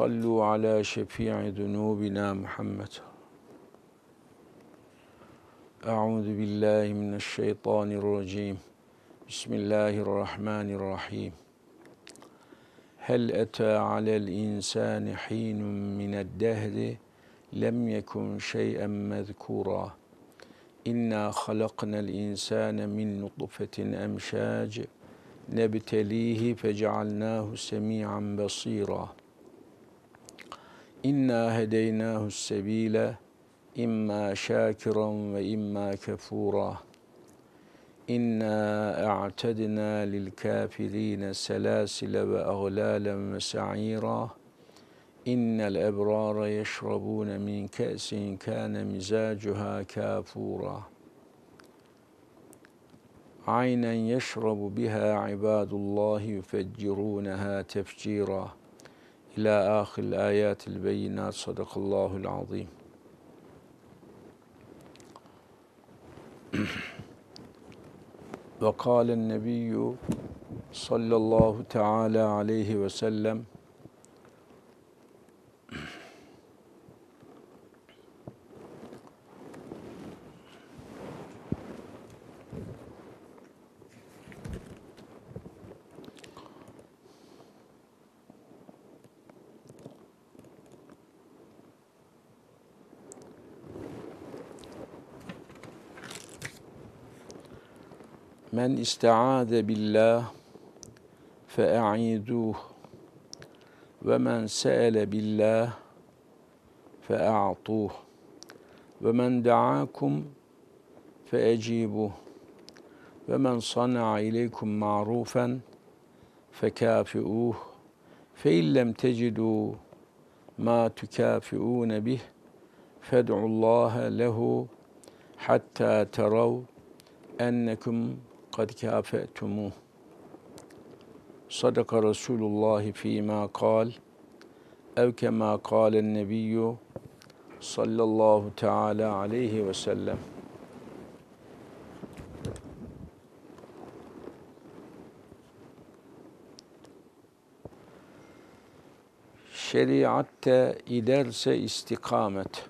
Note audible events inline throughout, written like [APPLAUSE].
صلوا على شفيع ذنوبنا محمد أعوذ بالله من الشيطان الرجيم بسم الله الرحمن الرحيم هل أتى على الإنسان حين من الدهر لم يكن شيئا مذكورا إنا خلقنا الإنسان من نطفة أمشاج نبتليه فجعلناه سميعا بصيرا إنا هديناه السبيل إما شاكرا وإما كفورا إنا أعتدنا للكافرين سلاسل وأغلالا وسعيرا إن الأبرار يشربون من كأس كان مزاجها كافورا عينا يشرب بها عباد الله يفجرونها تفجيرا إلى آخر الآيات البينات صدق الله العظيم [CLEARS THROAT] وقال النبي صلى الله تعالى عليه وسلم من استعاذ بالله فأعيدوه ومن سأل بالله فأعطوه ومن دعاكم فأجيبوه ومن صنع إليكم معروفا فكافئوه فإن لم تجدوا ما تكافئون به فادعوا الله له حتى تروا أنكم قد كافأتموه صدق رسول الله فيما قال أو كما قال النبي صلى الله تعالى عليه وسلم Şeriatte iderse istikamet,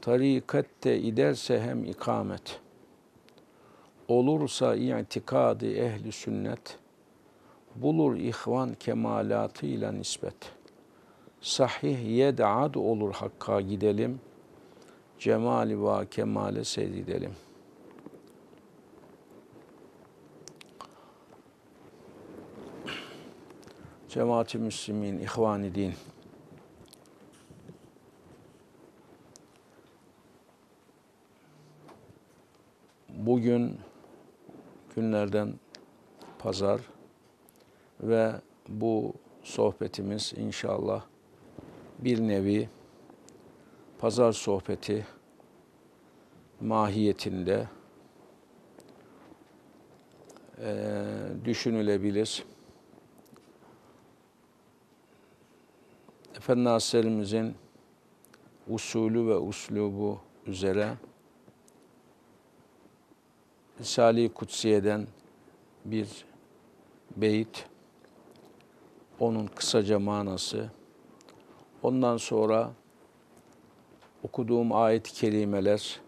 tarikatte iderse hem ikamet.'' olursa i'tikadi ehli sünnet, bulur ihvan kemalatıyla nispet. Sahih yed'ad olur hakka gidelim, cemali va kemale seyredelim. Cemaati Müslümin, İhvan-ı Din. Bugün günlerden pazar ve bu sohbetimiz inşallah bir nevi pazar sohbeti mahiyetinde e, düşünülebilir. Efendi Hazretlerimizin usulü ve uslubu üzere Risale-i Kutsiye'den bir beyit, onun kısaca manası. Ondan sonra okuduğum ayet-i kerimeler,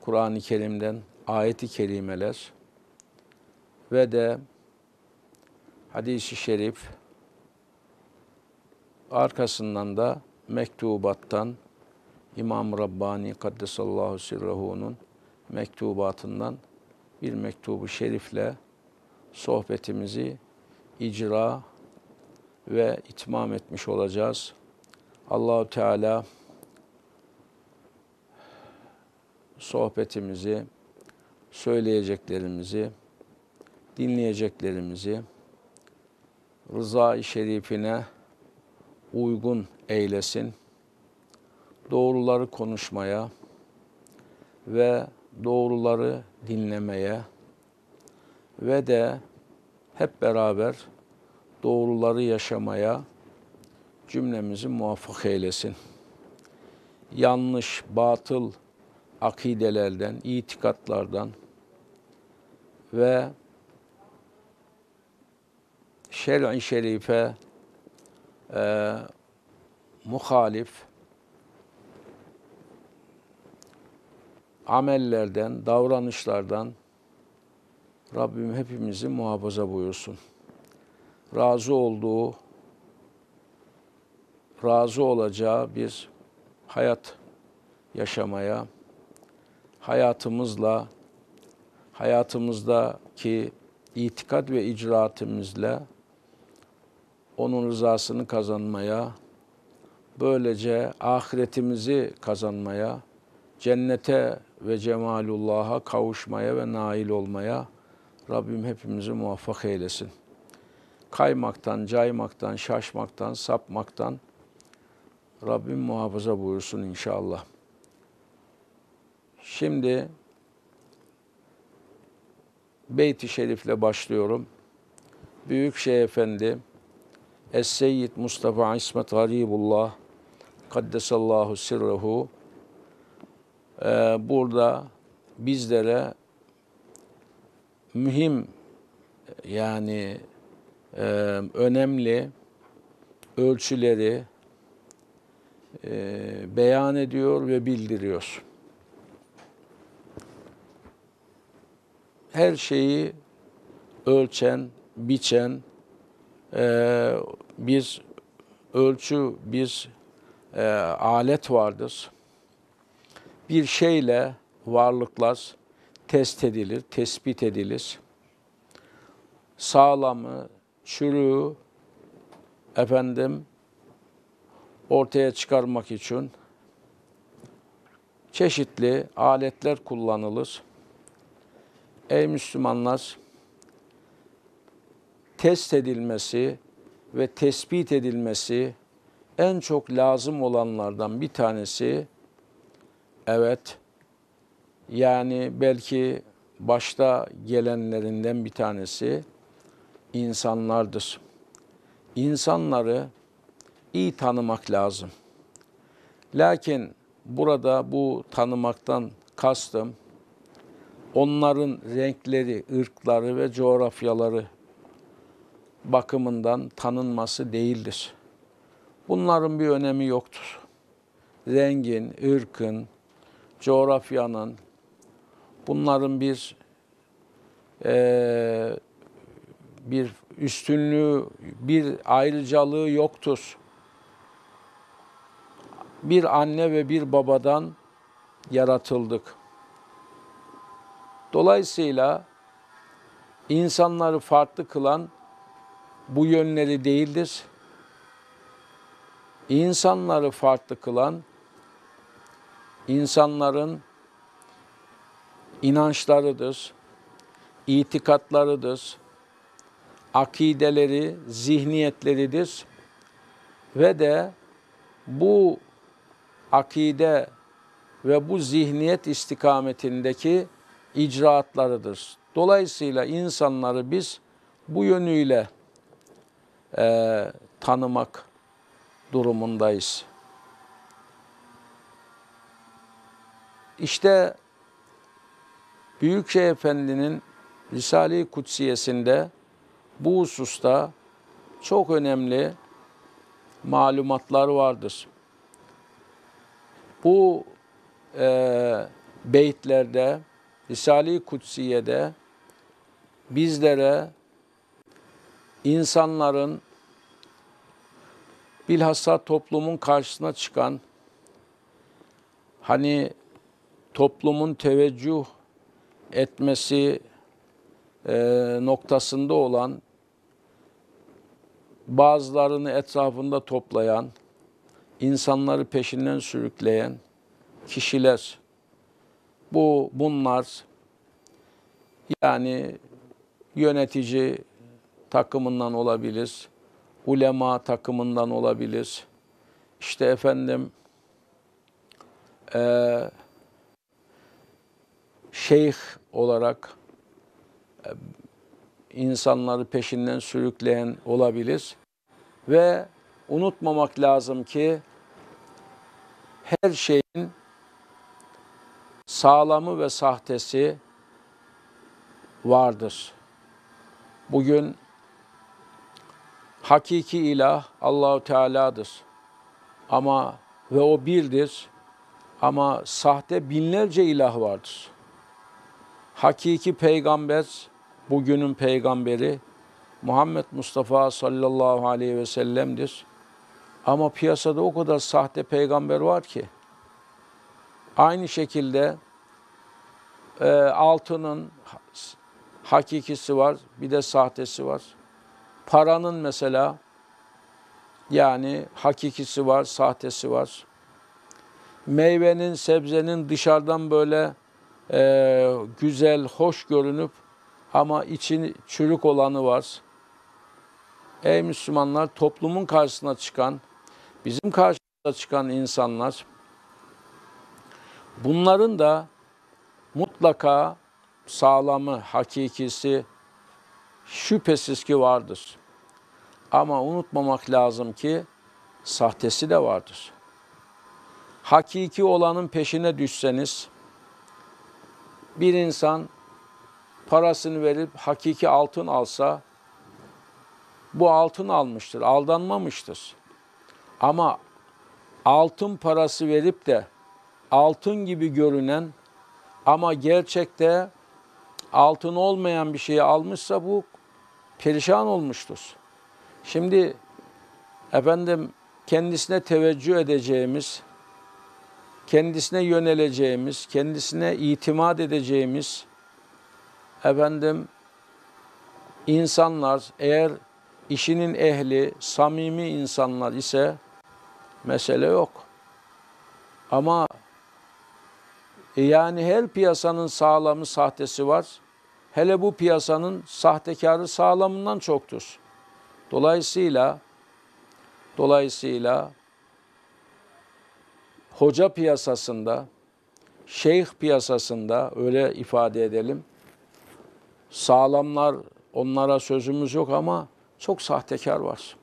Kur'an-ı Kerim'den ayet-i kerimeler ve de hadis-i şerif, arkasından da mektubattan İmam Rabbani Kaddesallahu Sirrahu'nun mektubatından bir mektubu şerifle sohbetimizi icra ve itmam etmiş olacağız. Allahu Teala sohbetimizi, söyleyeceklerimizi, dinleyeceklerimizi rıza-i şerifine uygun eylesin. Doğruları konuşmaya ve doğruları dinlemeye ve de hep beraber doğruları yaşamaya cümlemizi muvaffak eylesin. Yanlış, batıl akidelerden, itikatlardan ve şer'i şerife e, muhalif amellerden, davranışlardan Rabbim hepimizi muhafaza buyursun. Razı olduğu, razı olacağı bir hayat yaşamaya, hayatımızla, hayatımızdaki itikat ve icraatimizle onun rızasını kazanmaya, böylece ahiretimizi kazanmaya, cennete ve cemalullah'a kavuşmaya ve nail olmaya Rabbim hepimizi muvaffak eylesin. Kaymaktan, caymaktan, şaşmaktan, sapmaktan Rabbim muhafaza buyursun inşallah. Şimdi Beyt-i Şerif'le başlıyorum. Büyük Şeyh Efendi, Es-Seyyid Mustafa İsmet Garibullah, Kaddesallahu Sirrehu, ee, burada bizlere mühim yani e, önemli ölçüleri e, beyan ediyor ve bildiriyor. Her şeyi ölçen, biçen e, bir ölçü, bir e, alet vardır bir şeyle varlıklar test edilir, tespit edilir. Sağlamı, çürü, efendim ortaya çıkarmak için çeşitli aletler kullanılır. Ey Müslümanlar, test edilmesi ve tespit edilmesi en çok lazım olanlardan bir tanesi Evet. Yani belki başta gelenlerinden bir tanesi insanlardır. İnsanları iyi tanımak lazım. Lakin burada bu tanımaktan kastım onların renkleri, ırkları ve coğrafyaları bakımından tanınması değildir. Bunların bir önemi yoktur. Rengin, ırkın, coğrafyanın, bunların bir e, bir üstünlüğü, bir ayrıcalığı yoktur. Bir anne ve bir babadan yaratıldık. Dolayısıyla insanları farklı kılan bu yönleri değildir. İnsanları farklı kılan insanların inançlarıdır, itikatlarıdır, akideleri, zihniyetleridir ve de bu akide ve bu zihniyet istikametindeki icraatlarıdır. Dolayısıyla insanları biz bu yönüyle e, tanımak durumundayız. İşte Büyükşehir Efendi'nin Risale-i Kutsiyesinde bu hususta çok önemli malumatlar vardır. Bu e, beytlerde, Risale-i Kutsiye'de bizlere insanların bilhassa toplumun karşısına çıkan hani toplumun teveccüh etmesi e, noktasında olan bazılarını etrafında toplayan, insanları peşinden sürükleyen kişiler. Bu bunlar yani yönetici takımından olabilir, ulema takımından olabilir. İşte efendim eee şeyh olarak e, insanları peşinden sürükleyen olabilir. Ve unutmamak lazım ki her şeyin sağlamı ve sahtesi vardır. Bugün hakiki ilah Allahu Teala'dır. Ama ve o birdir. Ama sahte binlerce ilah vardır. Hakiki peygamber, bugünün peygamberi Muhammed Mustafa sallallahu aleyhi ve sellem'dir. Ama piyasada o kadar sahte peygamber var ki. Aynı şekilde e, altının hakikisi var, bir de sahtesi var. Paranın mesela yani hakikisi var, sahtesi var. Meyvenin, sebzenin dışarıdan böyle e, güzel, hoş görünüp ama için çürük olanı var. Ey Müslümanlar toplumun karşısına çıkan, bizim karşımıza çıkan insanlar bunların da mutlaka sağlamı, hakikisi şüphesiz ki vardır. Ama unutmamak lazım ki sahtesi de vardır. Hakiki olanın peşine düşseniz, bir insan parasını verip hakiki altın alsa bu altın almıştır, aldanmamıştır. Ama altın parası verip de altın gibi görünen ama gerçekte altın olmayan bir şeyi almışsa bu perişan olmuştur. Şimdi efendim kendisine teveccüh edeceğimiz kendisine yöneleceğimiz, kendisine itimat edeceğimiz efendim insanlar eğer işinin ehli, samimi insanlar ise mesele yok. Ama yani her piyasanın sağlamı sahtesi var. Hele bu piyasanın sahtekarı sağlamından çoktur. Dolayısıyla dolayısıyla hoca piyasasında, şeyh piyasasında öyle ifade edelim. Sağlamlar onlara sözümüz yok ama çok sahtekar var.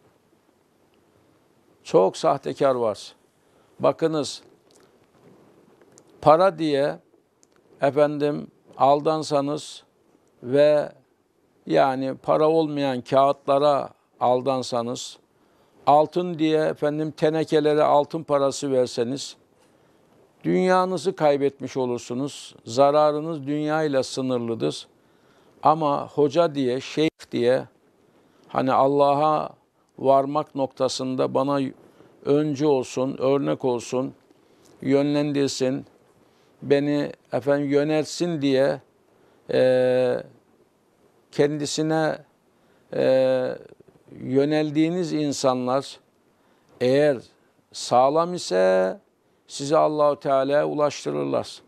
Çok sahtekar var. Bakınız para diye efendim aldansanız ve yani para olmayan kağıtlara aldansanız altın diye efendim tenekelere altın parası verseniz dünyanızı kaybetmiş olursunuz. Zararınız dünyayla sınırlıdır. Ama hoca diye, şeyh diye hani Allah'a varmak noktasında bana öncü olsun, örnek olsun, yönlendirsin, beni efendim yönetsin diye e, kendisine e, yöneldiğiniz insanlar eğer sağlam ise sizi Allahu Teala'ya ulaştırırlar.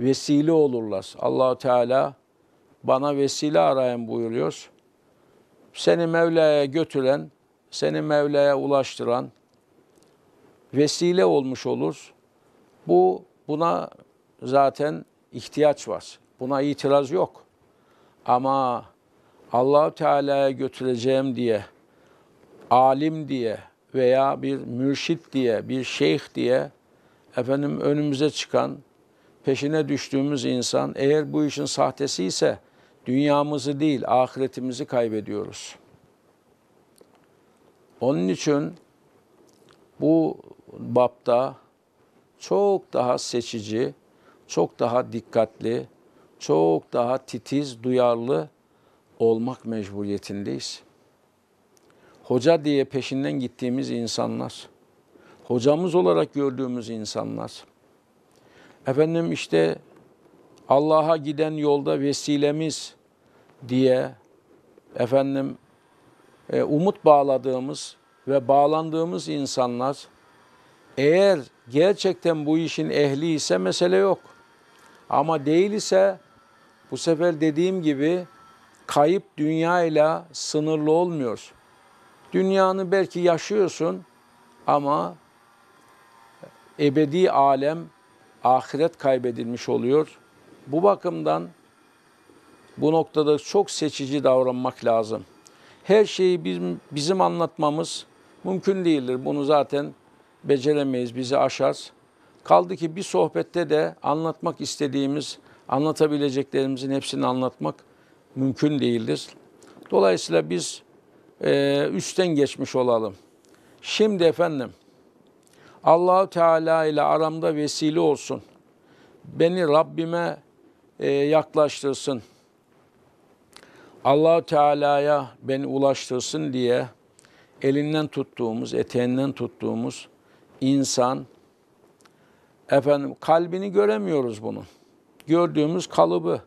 Vesile olurlar. Allahu Teala bana vesile arayın buyuruyor. Seni Mevla'ya götüren, seni Mevla'ya ulaştıran vesile olmuş olur. Bu buna zaten ihtiyaç var. Buna itiraz yok. Ama Allahu Teala'ya götüreceğim diye alim diye veya bir mürşit diye, bir şeyh diye efendim önümüze çıkan, peşine düştüğümüz insan eğer bu işin sahtesi ise dünyamızı değil ahiretimizi kaybediyoruz. Onun için bu bapta çok daha seçici, çok daha dikkatli, çok daha titiz, duyarlı olmak mecburiyetindeyiz hoca diye peşinden gittiğimiz insanlar, hocamız olarak gördüğümüz insanlar, efendim işte Allah'a giden yolda vesilemiz diye efendim e, umut bağladığımız ve bağlandığımız insanlar eğer gerçekten bu işin ehli ise mesele yok. Ama değil ise bu sefer dediğim gibi kayıp dünya ile sınırlı olmuyor. Dünyanı belki yaşıyorsun ama ebedi alem ahiret kaybedilmiş oluyor. Bu bakımdan bu noktada çok seçici davranmak lazım. Her şeyi bizim, bizim anlatmamız mümkün değildir. Bunu zaten beceremeyiz, bizi aşar. Kaldı ki bir sohbette de anlatmak istediğimiz, anlatabileceklerimizin hepsini anlatmak mümkün değildir. Dolayısıyla biz e, üstten geçmiş olalım. Şimdi efendim Allahu Teala ile aramda vesile olsun. Beni Rabbime e, yaklaştırsın. Allahu Teala'ya beni ulaştırsın diye elinden tuttuğumuz, eteğinden tuttuğumuz insan efendim kalbini göremiyoruz bunun. Gördüğümüz kalıbı,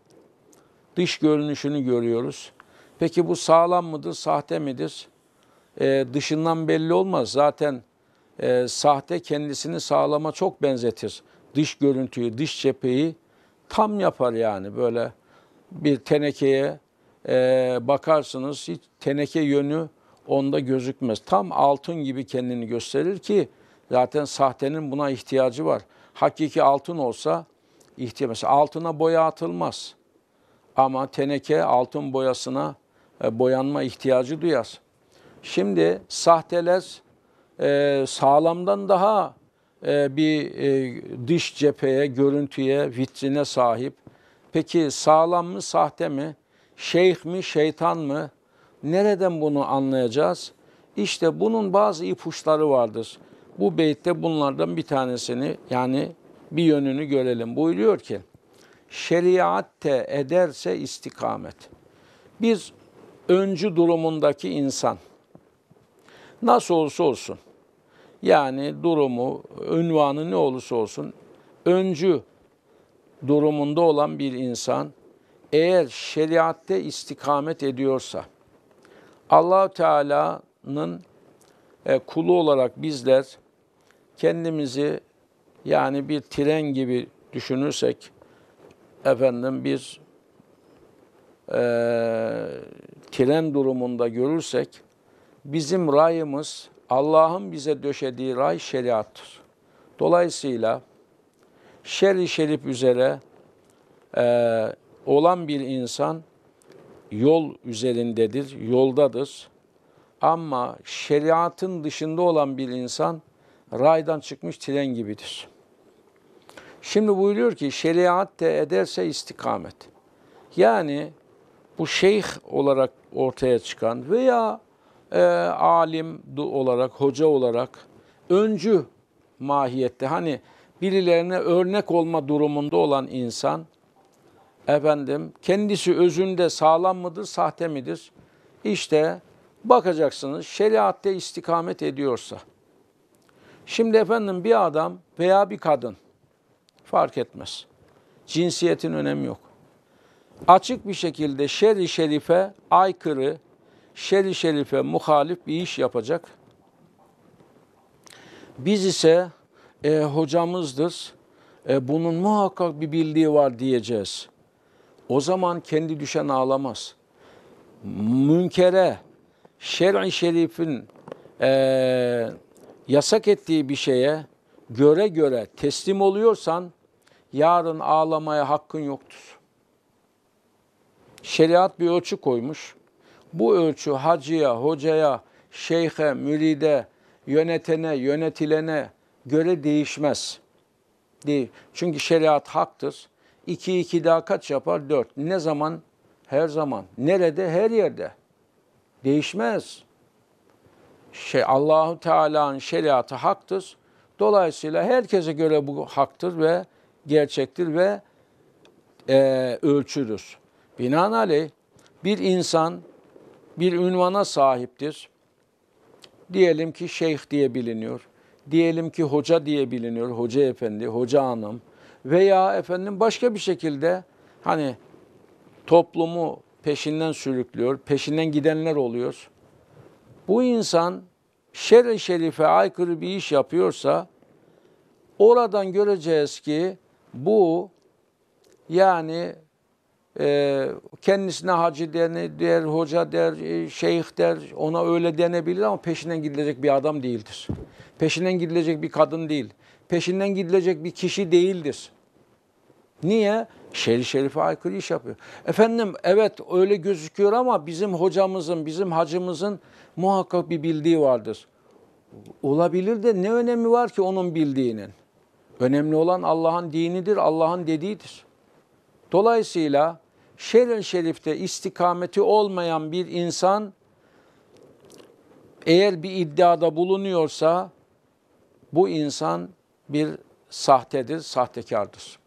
dış görünüşünü görüyoruz. Peki bu sağlam mıdır, sahte midir? E, dışından belli olmaz. Zaten e, sahte kendisini sağlama çok benzetir. Dış görüntüyü, dış cepheyi tam yapar yani böyle bir tenekeye e, bakarsınız hiç teneke yönü onda gözükmez. Tam altın gibi kendini gösterir ki zaten sahtenin buna ihtiyacı var. Hakiki altın olsa ihtiyacı. Mesela altına boya atılmaz. Ama teneke altın boyasına e, boyanma ihtiyacı duyar. Şimdi sahteler e, sağlamdan daha e, bir e, dış cepheye, görüntüye, vitrine sahip. Peki sağlam mı, sahte mi? Şeyh mi, şeytan mı? Nereden bunu anlayacağız? İşte bunun bazı ipuçları vardır. Bu beytte bunlardan bir tanesini yani bir yönünü görelim. Buyuruyor ki şeriat ederse istikamet. Biz öncü durumundaki insan nasıl olsa olsun yani durumu, ünvanı ne olursa olsun öncü durumunda olan bir insan eğer şeriatte istikamet ediyorsa Allah Teala'nın e, kulu olarak bizler kendimizi yani bir tren gibi düşünürsek efendim bir e, kelam durumunda görürsek bizim rayımız Allah'ın bize döşediği ray şeriattır. Dolayısıyla şer-i şerif üzere e, olan bir insan yol üzerindedir, yoldadır. Ama şeriatın dışında olan bir insan raydan çıkmış tren gibidir. Şimdi buyuruyor ki şeriat de ederse istikamet. Yani bu şeyh olarak ortaya çıkan veya e, alim olarak, hoca olarak öncü mahiyette hani birilerine örnek olma durumunda olan insan efendim kendisi özünde sağlam mıdır, sahte midir? İşte bakacaksınız şeriatte istikamet ediyorsa. Şimdi efendim bir adam veya bir kadın fark etmez. Cinsiyetin önemi yok açık bir şekilde şer-i şerife aykırı, şer-i şerife muhalif bir iş yapacak. Biz ise e, hocamızdır, e, bunun muhakkak bir bildiği var diyeceğiz. O zaman kendi düşen ağlamaz. Münkere, şer-i şerifin e, yasak ettiği bir şeye göre göre teslim oluyorsan yarın ağlamaya hakkın yoktur. Şeriat bir ölçü koymuş. Bu ölçü hacıya, hocaya, şeyhe, müride, yönetene, yönetilene göre değişmez. Değil. Çünkü şeriat haktır. 2 2 daha kaç yapar? 4. Ne zaman? Her zaman. Nerede? Her yerde. Değişmez. Şey Allahu Teala'nın şeriatı haktır. Dolayısıyla herkese göre bu haktır ve gerçektir ve e, ölçüdür. Binaenaleyh bir insan bir ünvana sahiptir. Diyelim ki şeyh diye biliniyor. Diyelim ki hoca diye biliniyor. Hoca efendi, hoca hanım veya efendim başka bir şekilde hani toplumu peşinden sürüklüyor, peşinden gidenler oluyor. Bu insan şer şerife aykırı bir iş yapıyorsa oradan göreceğiz ki bu yani ee, kendisine hacı deni, der, hoca der, e, şeyh der, ona öyle denebilir ama peşinden gidilecek bir adam değildir. Peşinden gidilecek bir kadın değil. Peşinden gidilecek bir kişi değildir. Niye? Şerif şerife aykırı iş yapıyor. Efendim evet öyle gözüküyor ama bizim hocamızın, bizim hacımızın muhakkak bir bildiği vardır. Olabilir de ne önemi var ki onun bildiğinin? Önemli olan Allah'ın dinidir, Allah'ın dediğidir. Dolayısıyla şer'e şerifte istikameti olmayan bir insan eğer bir iddiada bulunuyorsa bu insan bir sahtedir, sahtekardır.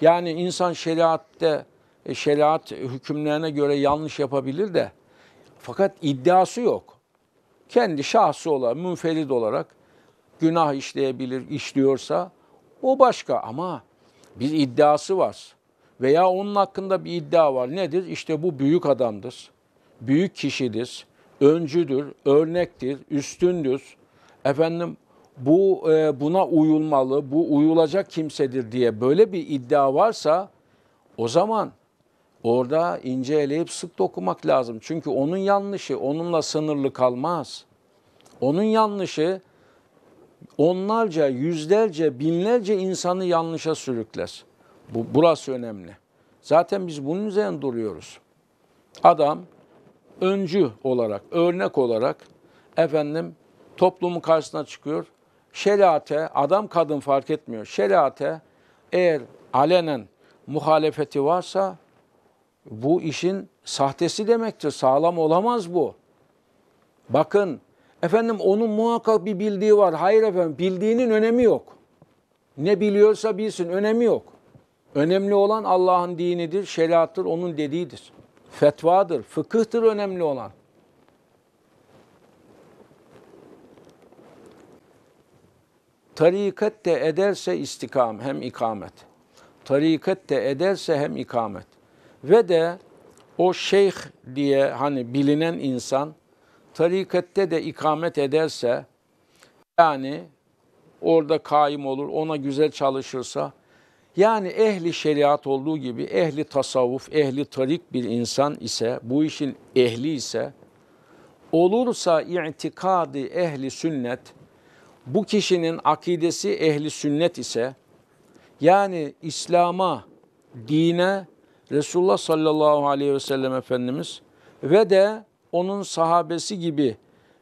Yani insan şeriatte, e, şeriat hükümlerine göre yanlış yapabilir de fakat iddiası yok. Kendi şahsı olarak, münferid olarak günah işleyebilir, işliyorsa o başka ama bir iddiası var veya onun hakkında bir iddia var. Nedir? İşte bu büyük adamdır, büyük kişidir, öncüdür, örnektir, üstündür. Efendim bu e, buna uyulmalı, bu uyulacak kimsedir diye böyle bir iddia varsa o zaman orada inceleyip sık dokumak lazım. Çünkü onun yanlışı onunla sınırlı kalmaz. Onun yanlışı onlarca, yüzlerce, binlerce insanı yanlışa sürükler. Bu, burası önemli. Zaten biz bunun üzerine duruyoruz. Adam öncü olarak, örnek olarak efendim toplumun karşısına çıkıyor. Şelate adam kadın fark etmiyor. Şelate eğer alenen muhalefeti varsa bu işin sahtesi demektir. Sağlam olamaz bu. Bakın efendim onun muhakkak bir bildiği var. Hayır efendim bildiğinin önemi yok. Ne biliyorsa bilsin önemi yok. Önemli olan Allah'ın dinidir, şeriattır, onun dediğidir. Fetvadır, fıkıhtır önemli olan. Tarikat de ederse istikam hem ikamet. Tarikat de ederse hem ikamet. Ve de o şeyh diye hani bilinen insan tarikatte de ikamet ederse yani orada kaim olur, ona güzel çalışırsa yani ehli şeriat olduğu gibi ehli tasavvuf, ehli tarik bir insan ise, bu işin ehli ise, olursa itikadı ehli sünnet, bu kişinin akidesi ehli sünnet ise, yani İslam'a, dine, Resulullah sallallahu aleyhi ve sellem Efendimiz ve de onun sahabesi gibi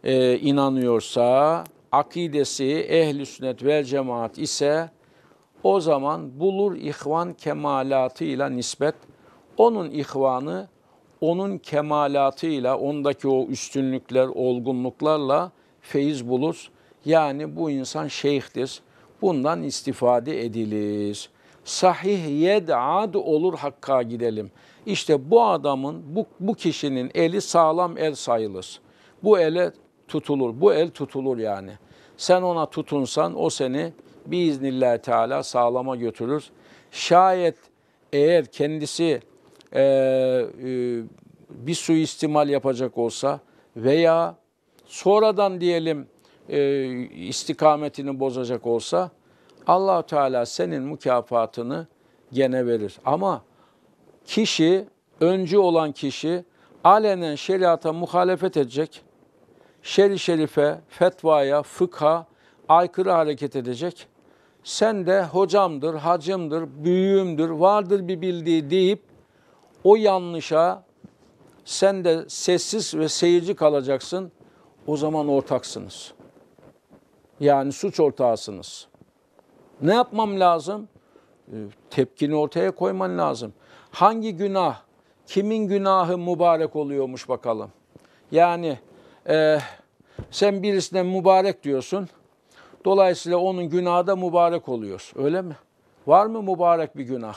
e, inanıyorsa, akidesi ehli sünnet vel cemaat ise, o zaman bulur ihvan kemalatıyla nisbet, Onun ihvanı onun kemalatıyla, ondaki o üstünlükler, olgunluklarla feyiz bulur. Yani bu insan şeyhtir. Bundan istifade edilir. Sahih yed'ad olur hakka gidelim. İşte bu adamın, bu, bu kişinin eli sağlam el sayılır. Bu ele tutulur, bu el tutulur yani. Sen ona tutunsan o seni biiznillahü teala sağlama götürür. Şayet eğer kendisi e, e, bir suistimal yapacak olsa veya sonradan diyelim e, istikametini bozacak olsa allah Teala senin mükafatını gene verir. Ama kişi, öncü olan kişi alenen şeriata muhalefet edecek, şer şerife, fetvaya, fıkha aykırı hareket edecek sen de hocamdır, hacımdır, büyüğümdür, vardır bir bildiği deyip o yanlışa sen de sessiz ve seyirci kalacaksın. O zaman ortaksınız. Yani suç ortağısınız. Ne yapmam lazım? Ee, tepkini ortaya koyman lazım. Hangi günah, kimin günahı mübarek oluyormuş bakalım. Yani e, sen birisine mübarek diyorsun Dolayısıyla onun günahı da mübarek oluyor. Öyle mi? Var mı mübarek bir günah?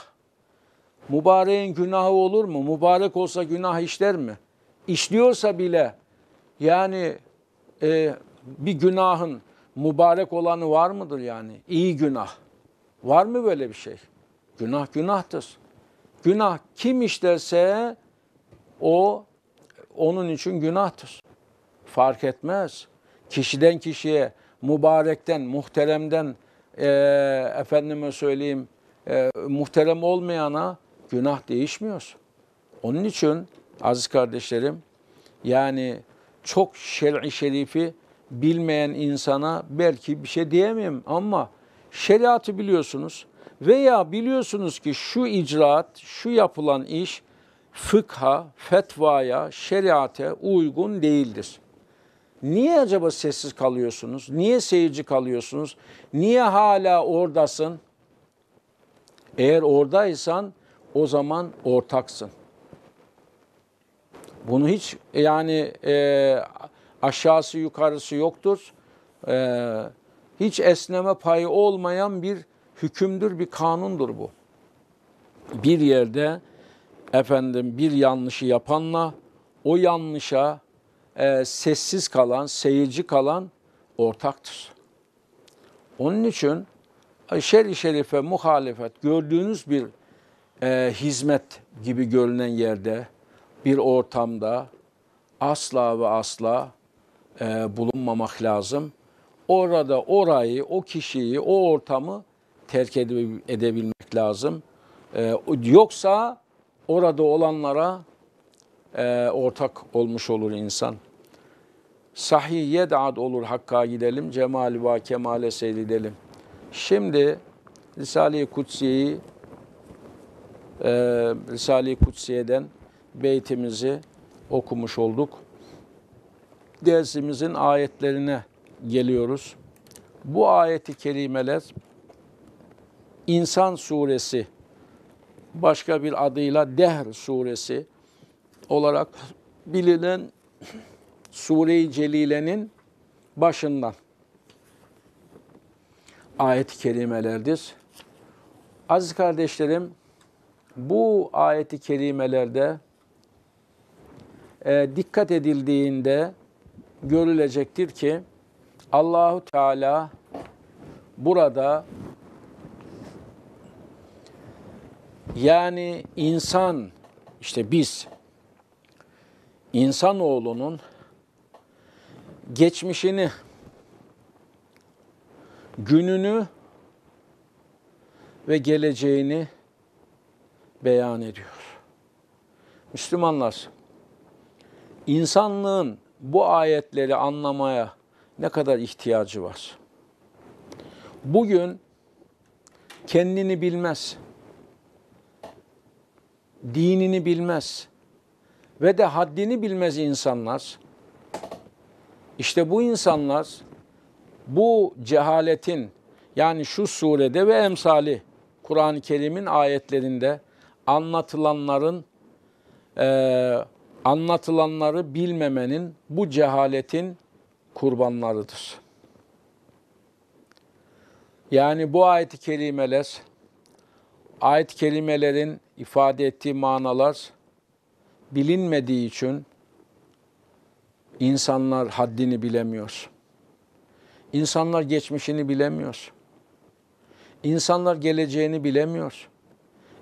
Mübareğin günahı olur mu? Mübarek olsa günah işler mi? İşliyorsa bile yani e, bir günahın mübarek olanı var mıdır yani? İyi günah. Var mı böyle bir şey? Günah günahtır. Günah kim işlerse o onun için günahtır. Fark etmez. Kişiden kişiye mübarekten, muhteremden, e, efendime söyleyeyim, e, muhterem olmayana günah değişmiyor. Onun için aziz kardeşlerim, yani çok şer'i şerifi bilmeyen insana belki bir şey diyemem ama şeriatı biliyorsunuz veya biliyorsunuz ki şu icraat, şu yapılan iş fıkha, fetvaya, şeriate uygun değildir. Niye acaba sessiz kalıyorsunuz? Niye seyirci kalıyorsunuz? Niye hala oradasın? Eğer oradaysan o zaman ortaksın. Bunu hiç yani e, aşağısı yukarısı yoktur. E, hiç esneme payı olmayan bir hükümdür, bir kanundur bu. Bir yerde efendim bir yanlışı yapanla o yanlışa e, sessiz kalan, seyirci kalan ortaktır. Onun için şer-i şerife muhalefet gördüğünüz bir e, hizmet gibi görünen yerde, bir ortamda asla ve asla e, bulunmamak lazım. Orada orayı, o kişiyi, o ortamı terk edebilmek lazım. E, yoksa orada olanlara e, ortak olmuş olur insan sahiye da'at olur hakka gidelim, Cemal va kemale seyredelim. Şimdi Risale-i Kutsiye'yi e, Risale-i Kutsiye'den beytimizi okumuş olduk. Dersimizin ayetlerine geliyoruz. Bu ayeti kerimeler İnsan suresi başka bir adıyla Dehr suresi olarak bilinen Sure-i Celile'nin başından ayet-i kerimelerdir. Aziz kardeşlerim, bu ayeti kerimelerde e, dikkat edildiğinde görülecektir ki Allahu Teala burada yani insan işte biz insanoğlunun geçmişini, gününü ve geleceğini beyan ediyor. Müslümanlar, insanlığın bu ayetleri anlamaya ne kadar ihtiyacı var? Bugün kendini bilmez, dinini bilmez ve de haddini bilmez insanlar işte bu insanlar bu cehaletin yani şu surede ve emsali Kur'an-ı Kerim'in ayetlerinde anlatılanların e, anlatılanları bilmemenin bu cehaletin kurbanlarıdır. Yani bu ayet-i kerimeler, ayet-i kerimelerin ifade ettiği manalar bilinmediği için İnsanlar haddini bilemiyor. İnsanlar geçmişini bilemiyor. İnsanlar geleceğini bilemiyor.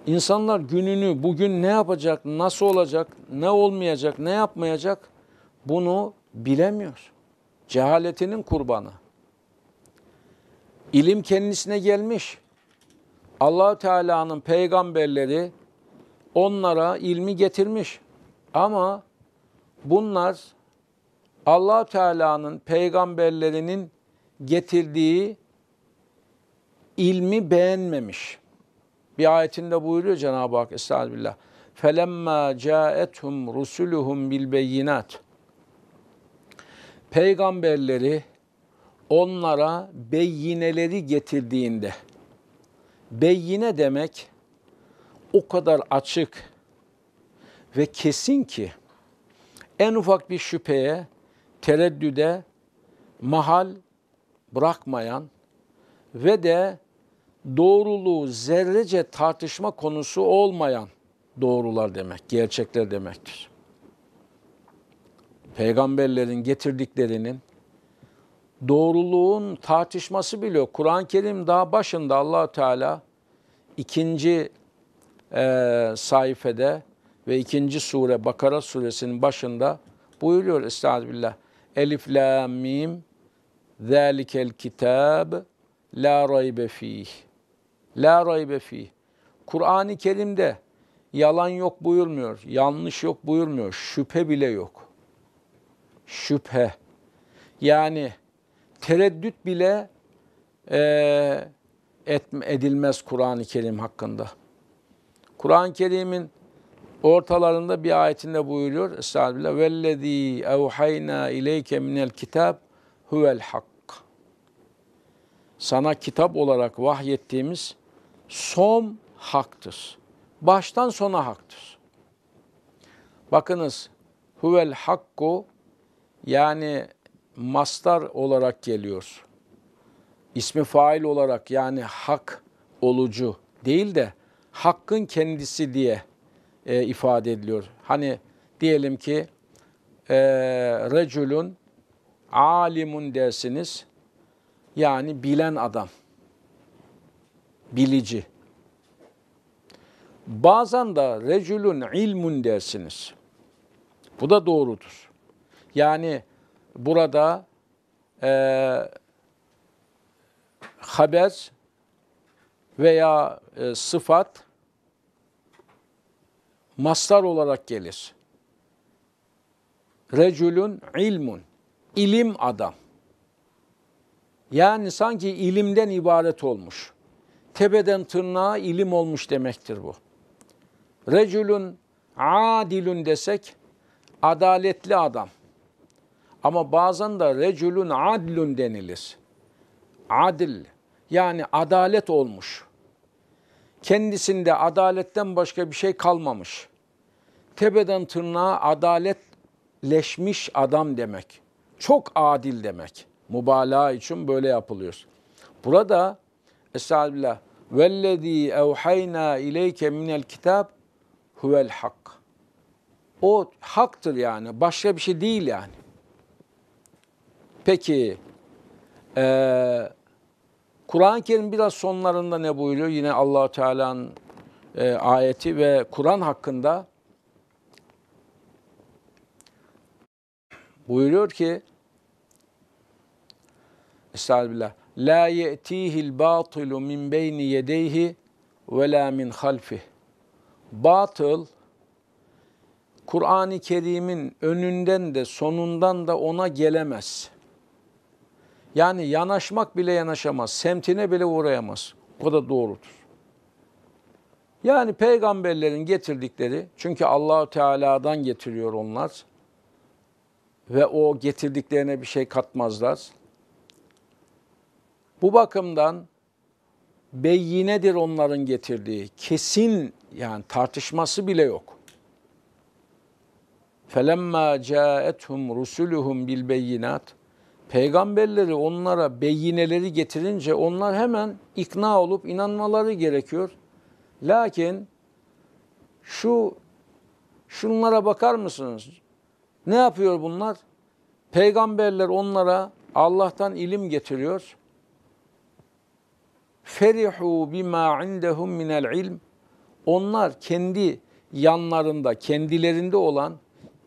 İnsanlar gününü, bugün ne yapacak, nasıl olacak, ne olmayacak, ne yapmayacak bunu bilemiyor. Cehaletinin kurbanı. İlim kendisine gelmiş. allah Teala'nın peygamberleri onlara ilmi getirmiş. Ama bunlar allah Teala'nın peygamberlerinin getirdiği ilmi beğenmemiş. Bir ayetinde buyuruyor Cenab-ı Hak Estağfirullah. فَلَمَّا جَاءَتْهُمْ bil beyinat. Peygamberleri onlara beyineleri getirdiğinde, beyine demek o kadar açık ve kesin ki en ufak bir şüpheye tereddüde mahal bırakmayan ve de doğruluğu zerrece tartışma konusu olmayan doğrular demek, gerçekler demektir. Peygamberlerin getirdiklerinin doğruluğun tartışması bile Kur'an-ı Kerim daha başında allah Teala ikinci e, sayfede ve ikinci sure Bakara suresinin başında buyuruyor Estağfirullah. Elif, Lam mim, zâlikel kitab, la raybe fih. La raybe fih. Kur'an-ı Kerim'de yalan yok buyurmuyor, yanlış yok buyurmuyor, şüphe bile yok. Şüphe. Yani tereddüt bile e, et, edilmez Kur'an-ı Kerim hakkında. Kur'an-ı Kerim'in Ortalarında bir ayetinde buyuruyor Estağfirullah. Vellezî evhayna ileyke minel kitab huvel hak. Sana kitap olarak vahyettiğimiz som haktır. Baştan sona haktır. Bakınız huvel hakku yani mastar olarak geliyor. İsmi fail olarak yani hak olucu değil de hakkın kendisi diye e, ifade ediliyor. Hani diyelim ki e, reculun alimun dersiniz. Yani bilen adam. Bilici. Bazen de reculun ilmun dersiniz. Bu da doğrudur. Yani burada e, haber veya e, sıfat mastar olarak gelir. Reculun ilmun. İlim adam. Yani sanki ilimden ibaret olmuş. Tepeden tırnağa ilim olmuş demektir bu. Reculun adilun desek adaletli adam. Ama bazen de reculun adlun denilir. Adil yani adalet olmuş kendisinde adaletten başka bir şey kalmamış. Tepeden tırnağa adaletleşmiş adam demek. Çok adil demek. Mübalağa için böyle yapılıyor. Burada Estağfirullah. Vellezî evhayna ileyke minel kitab huvel hak. O haktır yani. Başka bir şey değil yani. Peki e, Kur'an-ı Kerim biraz sonlarında ne buyuruyor? Yine allah Teala'nın e, ayeti ve Kur'an hakkında buyuruyor ki Estağfirullah. La ye'tihil batilu min beyni yedeyhi ve la min halfih. Batıl, Kur'an-ı Kerim'in önünden de sonundan da ona gelemez. Yani yanaşmak bile yanaşamaz. Semtine bile uğrayamaz. O da doğrudur. Yani peygamberlerin getirdikleri çünkü Allahu Teala'dan getiriyor onlar ve o getirdiklerine bir şey katmazlar. Bu bakımdan beyinedir onların getirdiği. Kesin yani tartışması bile yok. فَلَمَّا جَاءَتْهُمْ رُسُلُهُمْ بِالْبَيِّنَاتِ peygamberleri onlara beyineleri getirince onlar hemen ikna olup inanmaları gerekiyor. Lakin şu şunlara bakar mısınız? Ne yapıyor bunlar? Peygamberler onlara Allah'tan ilim getiriyor. Ferihu bima indehum minel ilm. Onlar kendi yanlarında, kendilerinde olan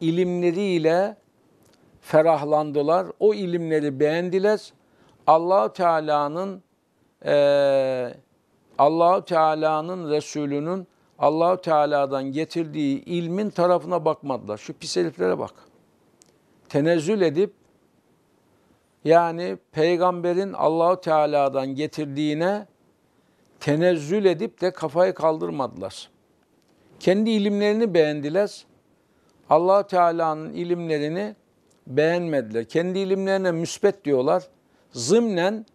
ilimleriyle ferahlandılar, o ilimleri beğendiler. Allahu Teala'nın e, Allahu Teala'nın Resulü'nün Allahu Teala'dan getirdiği ilmin tarafına bakmadılar. Şu pis heriflere bak. Tenezzül edip yani peygamberin Allahu Teala'dan getirdiğine tenezzül edip de kafayı kaldırmadılar. Kendi ilimlerini beğendiler. Allah Teala'nın ilimlerini beğenmediler. Kendi ilimlerine müspet diyorlar. Zımnen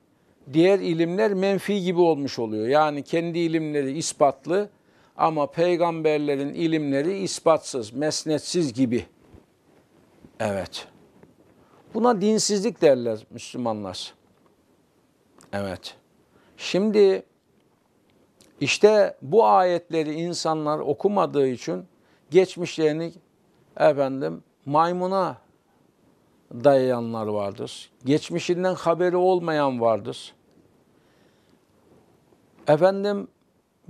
diğer ilimler menfi gibi olmuş oluyor. Yani kendi ilimleri ispatlı ama peygamberlerin ilimleri ispatsız, mesnetsiz gibi. Evet. Buna dinsizlik derler Müslümanlar. Evet. Şimdi işte bu ayetleri insanlar okumadığı için geçmişlerini efendim maymuna dayayanlar vardır. Geçmişinden haberi olmayan vardır. Efendim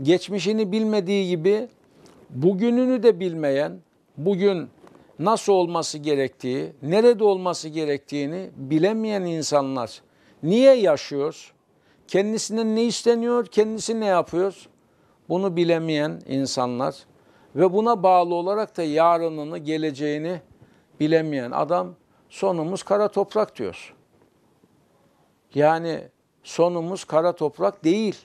geçmişini bilmediği gibi bugününü de bilmeyen, bugün nasıl olması gerektiği, nerede olması gerektiğini bilemeyen insanlar niye yaşıyor? Kendisinden ne isteniyor, kendisi ne yapıyor? Bunu bilemeyen insanlar ve buna bağlı olarak da yarınını, geleceğini bilemeyen adam sonumuz kara toprak diyor. Yani sonumuz kara toprak değil.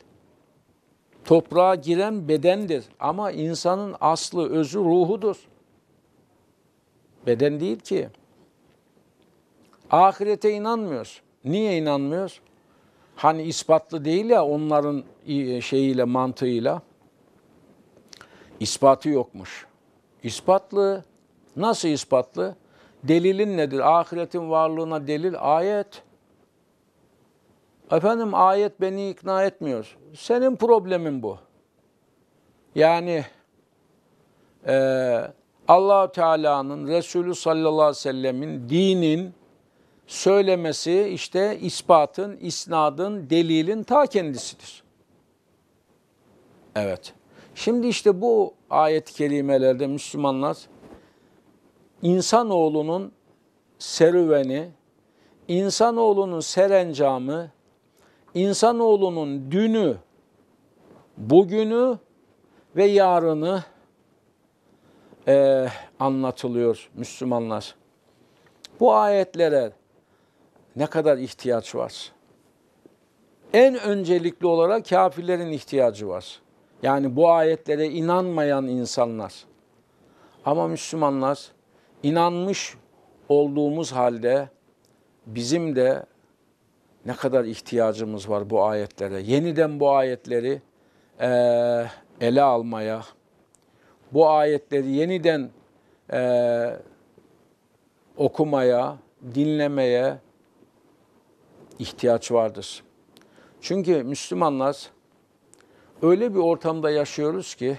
Toprağa giren bedendir ama insanın aslı, özü ruhudur. Beden değil ki. Ahirete inanmıyoruz. Niye inanmıyoruz? Hani ispatlı değil ya onların e, şeyiyle, mantığıyla. İspatı yokmuş. İspatlı. Nasıl ispatlı? Delilin nedir? Ahiretin varlığına delil ayet. Efendim ayet beni ikna etmiyor. Senin problemin bu. Yani e, allah Teala'nın, Resulü sallallahu aleyhi ve sellemin dinin söylemesi işte ispatın, isnadın, delilin ta kendisidir. Evet. Şimdi işte bu ayet-i kerimelerde Müslümanlar insanoğlunun serüveni, insanoğlunun serencamı, insanoğlunun dünü, bugünü ve yarını e, anlatılıyor Müslümanlar. Bu ayetlere ne kadar ihtiyaç var? En öncelikli olarak kafirlerin ihtiyacı var. Yani bu ayetlere inanmayan insanlar. Ama Müslümanlar inanmış olduğumuz halde bizim de ne kadar ihtiyacımız var bu ayetlere. Yeniden bu ayetleri e, ele almaya, bu ayetleri yeniden e, okumaya, dinlemeye ihtiyaç vardır. Çünkü Müslümanlar öyle bir ortamda yaşıyoruz ki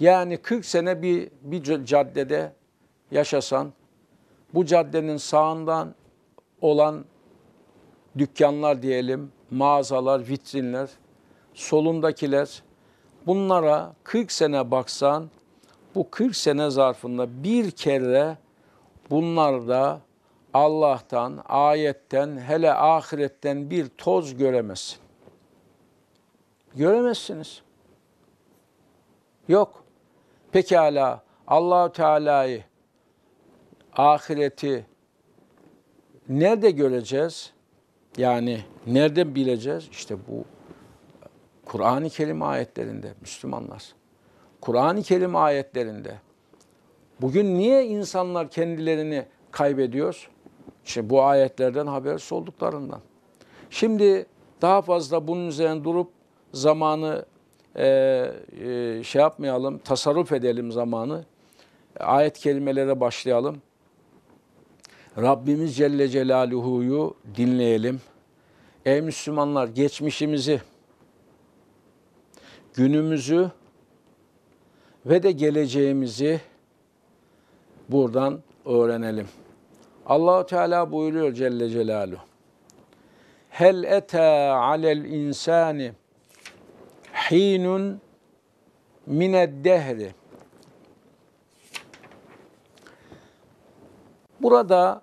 yani 40 sene bir, bir caddede yaşasan, bu caddenin sağından olan dükkanlar diyelim, mağazalar, vitrinler, solundakiler, bunlara 40 sene baksan, bu 40 sene zarfında bir kere bunlarda Allah'tan, ayetten, hele ahiretten bir toz göremezsin. Göremezsiniz. Yok. Pekala Allahu Teala'yı ahireti nerede göreceğiz? Yani nerede bileceğiz? İşte bu Kur'an-ı Kerim ayetlerinde Müslümanlar. Kur'an-ı Kerim ayetlerinde. Bugün niye insanlar kendilerini kaybediyor? İşte bu ayetlerden habersiz olduklarından. Şimdi daha fazla bunun üzerine durup zamanı ee, e, şey yapmayalım, tasarruf edelim zamanı. Ayet kelimelere başlayalım. Rabbimiz Celle Celaluhu'yu dinleyelim. Ey Müslümanlar geçmişimizi, günümüzü ve de geleceğimizi buradan öğrenelim. Allahu Teala buyuruyor Celle Celaluhu. Hel ete alel insani hinun mined dehri. Burada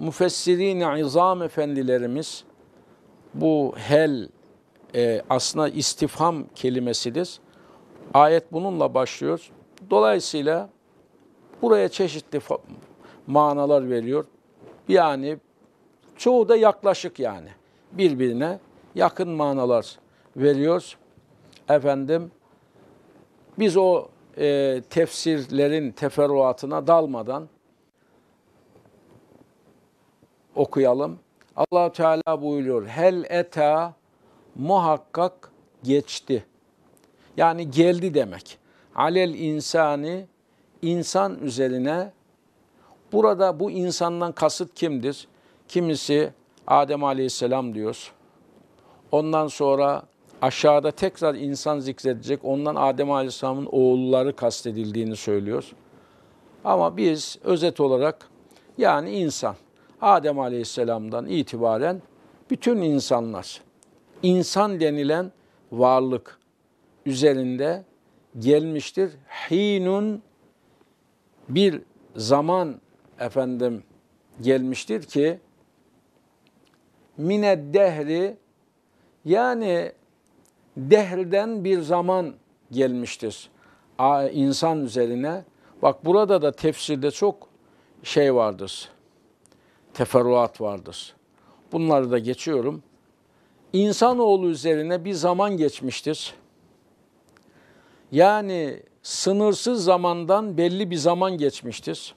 müfessirin izam efendilerimiz bu hel e, aslında istifham kelimesidir. Ayet bununla başlıyor. Dolayısıyla buraya çeşitli manalar veriyor. Yani çoğu da yaklaşık yani birbirine yakın manalar veriyoruz Efendim biz o e, tefsirlerin teferruatına dalmadan okuyalım. allah Teala buyuruyor. Hel eta muhakkak geçti. Yani geldi demek. Alel insani insan üzerine burada bu insandan kasıt kimdir? Kimisi Adem Aleyhisselam diyoruz. Ondan sonra aşağıda tekrar insan zikredecek. Ondan Adem Aleyhisselam'ın oğulları kastedildiğini söylüyor. Ama biz özet olarak yani insan Adem Aleyhisselam'dan itibaren bütün insanlar insan denilen varlık üzerinde gelmiştir. Hinun bir zaman efendim gelmiştir ki mine dehri yani dehrden bir zaman gelmiştir insan üzerine. Bak burada da tefsirde çok şey vardır. Teferruat vardır. Bunları da geçiyorum. İnsanoğlu üzerine bir zaman geçmiştir. Yani sınırsız zamandan belli bir zaman geçmiştir.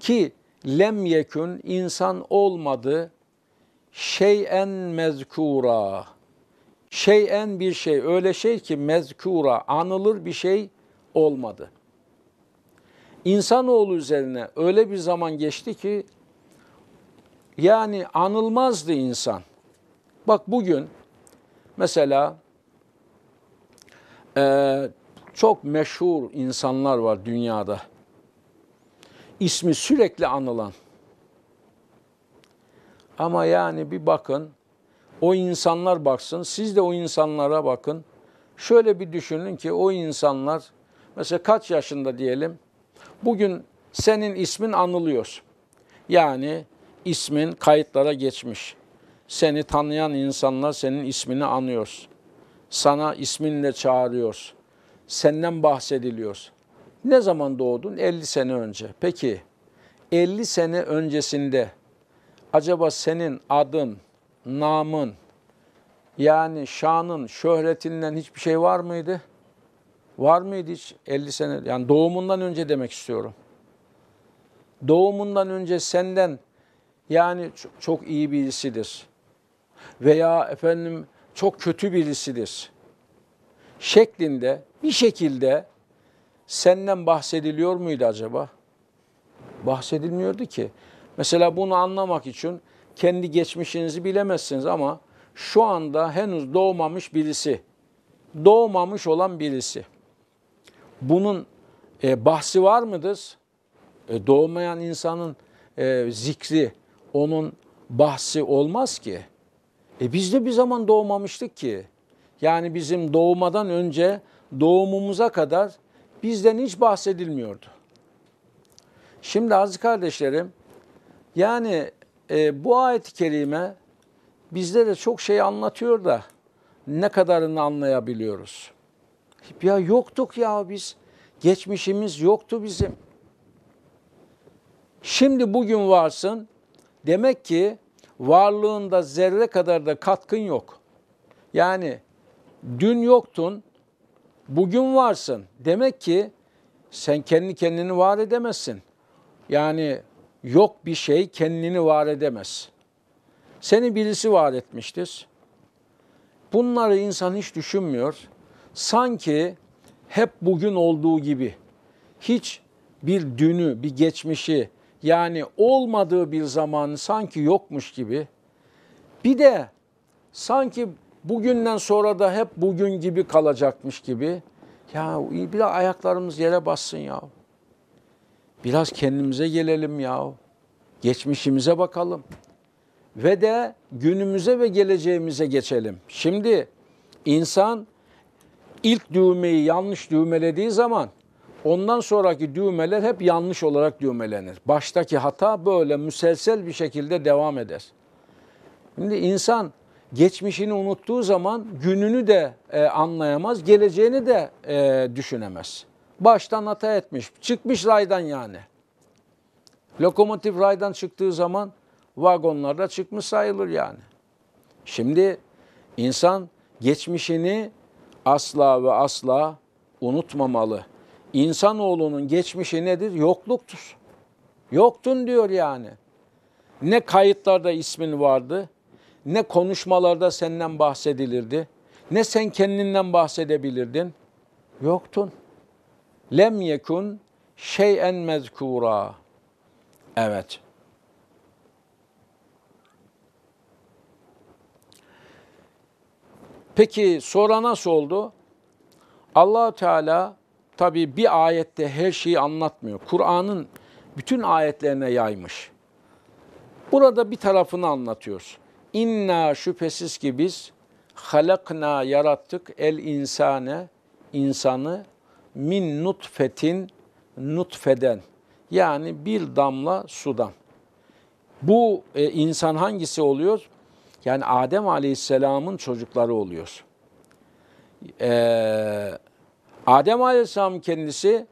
Ki lem yekün insan olmadı şeyen mezkura şeyen bir şey, öyle şey ki mezkura, anılır bir şey olmadı. İnsanoğlu üzerine öyle bir zaman geçti ki yani anılmazdı insan. Bak bugün mesela e, çok meşhur insanlar var dünyada. İsmi sürekli anılan. Ama yani bir bakın o insanlar baksın, siz de o insanlara bakın. Şöyle bir düşünün ki o insanlar mesela kaç yaşında diyelim? Bugün senin ismin anılıyor. Yani ismin kayıtlara geçmiş. Seni tanıyan insanlar senin ismini anıyor. Sana isminle çağırıyor. Senden bahsediliyor. Ne zaman doğdun? 50 sene önce. Peki 50 sene öncesinde acaba senin adın, namın, yani şanın, şöhretinden hiçbir şey var mıydı? Var mıydı hiç 50 sene? Yani doğumundan önce demek istiyorum. Doğumundan önce senden yani çok iyi birisidir. Veya efendim çok kötü birisidir. Şeklinde bir şekilde senden bahsediliyor muydu acaba? Bahsedilmiyordu ki. Mesela bunu anlamak için kendi geçmişinizi bilemezsiniz ama şu anda henüz doğmamış birisi, doğmamış olan birisi. Bunun e, bahsi var mıdır? E, doğmayan insanın e, zikri, onun bahsi olmaz ki. E biz de bir zaman doğmamıştık ki. Yani bizim doğmadan önce doğumumuza kadar bizden hiç bahsedilmiyordu. Şimdi aziz kardeşlerim yani e, bu ayet-i kerime bizlere çok şey anlatıyor da ne kadarını anlayabiliyoruz. Ya yoktuk ya biz. Geçmişimiz yoktu bizim. Şimdi bugün varsın. Demek ki varlığında zerre kadar da katkın yok. Yani dün yoktun, bugün varsın. Demek ki sen kendi kendini var edemezsin. Yani yok bir şey kendini var edemez. Seni birisi var etmiştir. Bunları insan hiç düşünmüyor. Sanki hep bugün olduğu gibi hiç bir dünü, bir geçmişi yani olmadığı bir zamanı sanki yokmuş gibi bir de sanki bugünden sonra da hep bugün gibi kalacakmış gibi ya bir de ayaklarımız yere bassın ya. Biraz kendimize gelelim ya. Geçmişimize bakalım. Ve de günümüze ve geleceğimize geçelim. Şimdi insan ilk düğmeyi yanlış düğmelediği zaman ondan sonraki düğmeler hep yanlış olarak düğmelenir. Baştaki hata böyle müselsel bir şekilde devam eder. Şimdi insan geçmişini unuttuğu zaman gününü de e, anlayamaz, geleceğini de e, düşünemez. Baştan hata etmiş. Çıkmış raydan yani. Lokomotif raydan çıktığı zaman vagonlarda çıkmış sayılır yani. Şimdi insan geçmişini asla ve asla unutmamalı. İnsanoğlunun geçmişi nedir? Yokluktur. Yoktun diyor yani. Ne kayıtlarda ismin vardı, ne konuşmalarda senden bahsedilirdi, ne sen kendinden bahsedebilirdin. Yoktun lem yekun şeyen mezkura. Evet. Peki sonra nasıl oldu? allah Teala tabi bir ayette her şeyi anlatmıyor. Kur'an'ın bütün ayetlerine yaymış. Burada bir tarafını anlatıyoruz. İnna şüphesiz ki biz halakna yarattık el insane insanı min nutfetin nutfeden yani bir damla sudan. Bu e, insan hangisi oluyor? Yani Adem Aleyhisselam'ın çocukları oluyor. Ee, Adem Aleyhisselam kendisi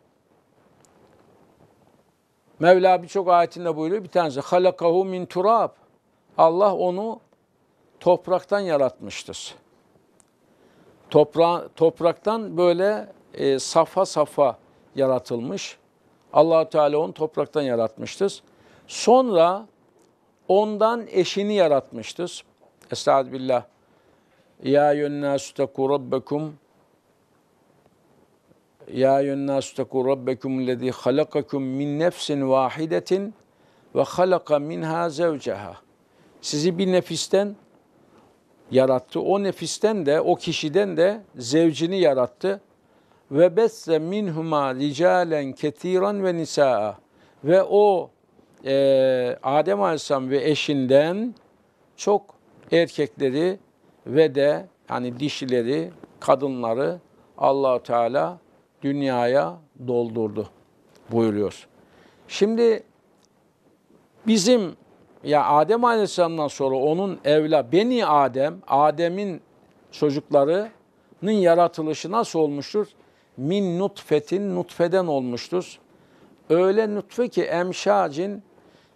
Mevla birçok ayetinde buyuruyor. Bir tanesi halakahu min turab. Allah onu topraktan yaratmıştır. Topra topraktan böyle e, safa safa yaratılmış. allah Teala onu topraktan yaratmıştır. Sonra ondan eşini yaratmıştır. Estağfirullah. billah. Ya yünnâsü tekû rabbekum ya yünnâsü tekû rabbekum lezî halakakum min nefsin vahidetin ve halaka minha zevceha. Sizi bir nefisten yarattı. O nefisten de, o kişiden de zevcini yarattı ve besse minhuma ricalen ketiran ve nisaa ve o e, Adem Aleyhisselam ve eşinden çok erkekleri ve de yani dişileri, kadınları Allahu Teala dünyaya doldurdu buyuruyor. Şimdi bizim ya Adem Aleyhisselam'dan sonra onun evla Beni Adem, Adem'in çocuklarının yaratılışı nasıl olmuştur? min nutfetin nutfeden olmuştur. Öyle nutfe ki emşacin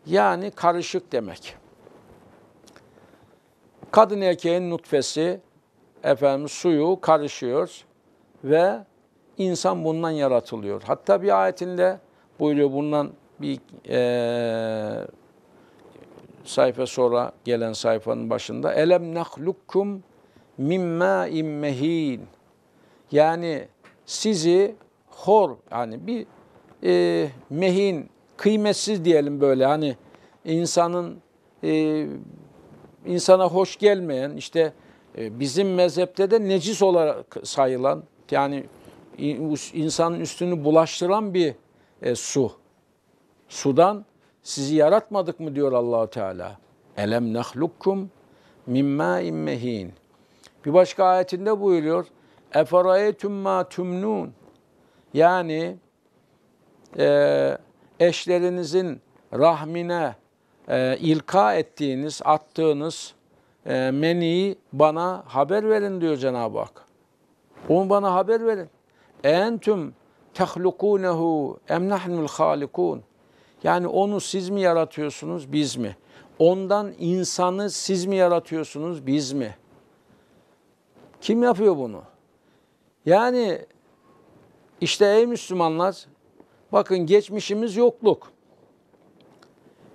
yani karışık demek. Kadın erkeğin nutfesi efendim suyu karışıyor ve insan bundan yaratılıyor. Hatta bir ayetinde buyuruyor bundan bir e, sayfa sonra gelen sayfanın başında elem nahlukkum mimma immehin yani sizi hor yani bir e, mehin, kıymetsiz diyelim böyle hani insanın e, insana hoş gelmeyen işte e, bizim mezhepte de necis olarak sayılan yani insanın üstünü bulaştıran bir e, su. Sudan sizi yaratmadık mı diyor Allahu Teala. Elem nahlukkum mimma immehin. Bir başka ayetinde buyuruyor. Eferayetüm ma tümnun. Yani e, eşlerinizin rahmine e, ilka ettiğiniz, attığınız e, meniyi bana haber verin diyor Cenab-ı Hak. Onu bana haber verin. Entüm tehlukunehu em nahnul halikun. Yani onu siz mi yaratıyorsunuz, biz mi? Ondan insanı siz mi yaratıyorsunuz, biz mi? Kim yapıyor bunu? Yani işte ey Müslümanlar bakın geçmişimiz yokluk.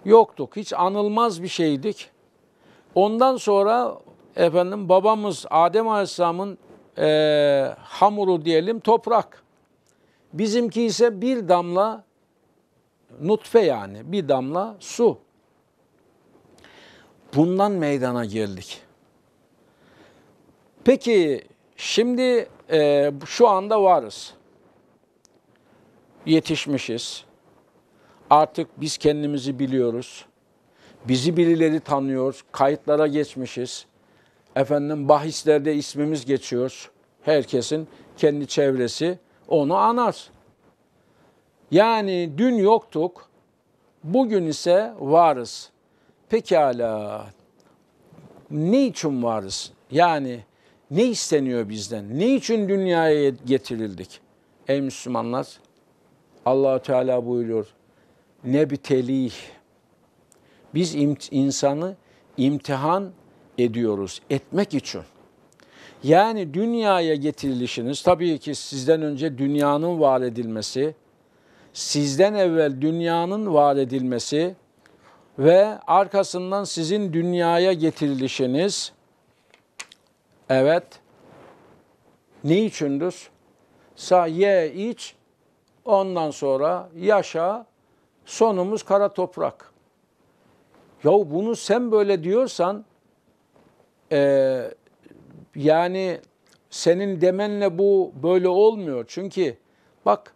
Yoktuk. Hiç anılmaz bir şeydik. Ondan sonra efendim babamız Adem Aleyhisselam'ın e, hamuru diyelim toprak. Bizimki ise bir damla nutfe yani bir damla su. Bundan meydana geldik. Peki Şimdi e, şu anda varız. Yetişmişiz. Artık biz kendimizi biliyoruz. Bizi birileri tanıyor. Kayıtlara geçmişiz. Efendim bahislerde ismimiz geçiyor. Herkesin kendi çevresi onu anar. Yani dün yoktuk. Bugün ise varız. Pekala. Ne için varız? Yani ne isteniyor bizden? Ne için dünyaya getirildik? Ey Müslümanlar, allah Teala buyuruyor. Nebitelih. Biz insanı imtihan ediyoruz, etmek için. Yani dünyaya getirilişiniz, tabii ki sizden önce dünyanın var edilmesi, sizden evvel dünyanın var edilmesi ve arkasından sizin dünyaya getirilişiniz Evet. Niçindir? Sa ye iç, ondan sonra yaşa, sonumuz kara toprak. Yahu bunu sen böyle diyorsan, e, yani senin demenle bu böyle olmuyor. Çünkü bak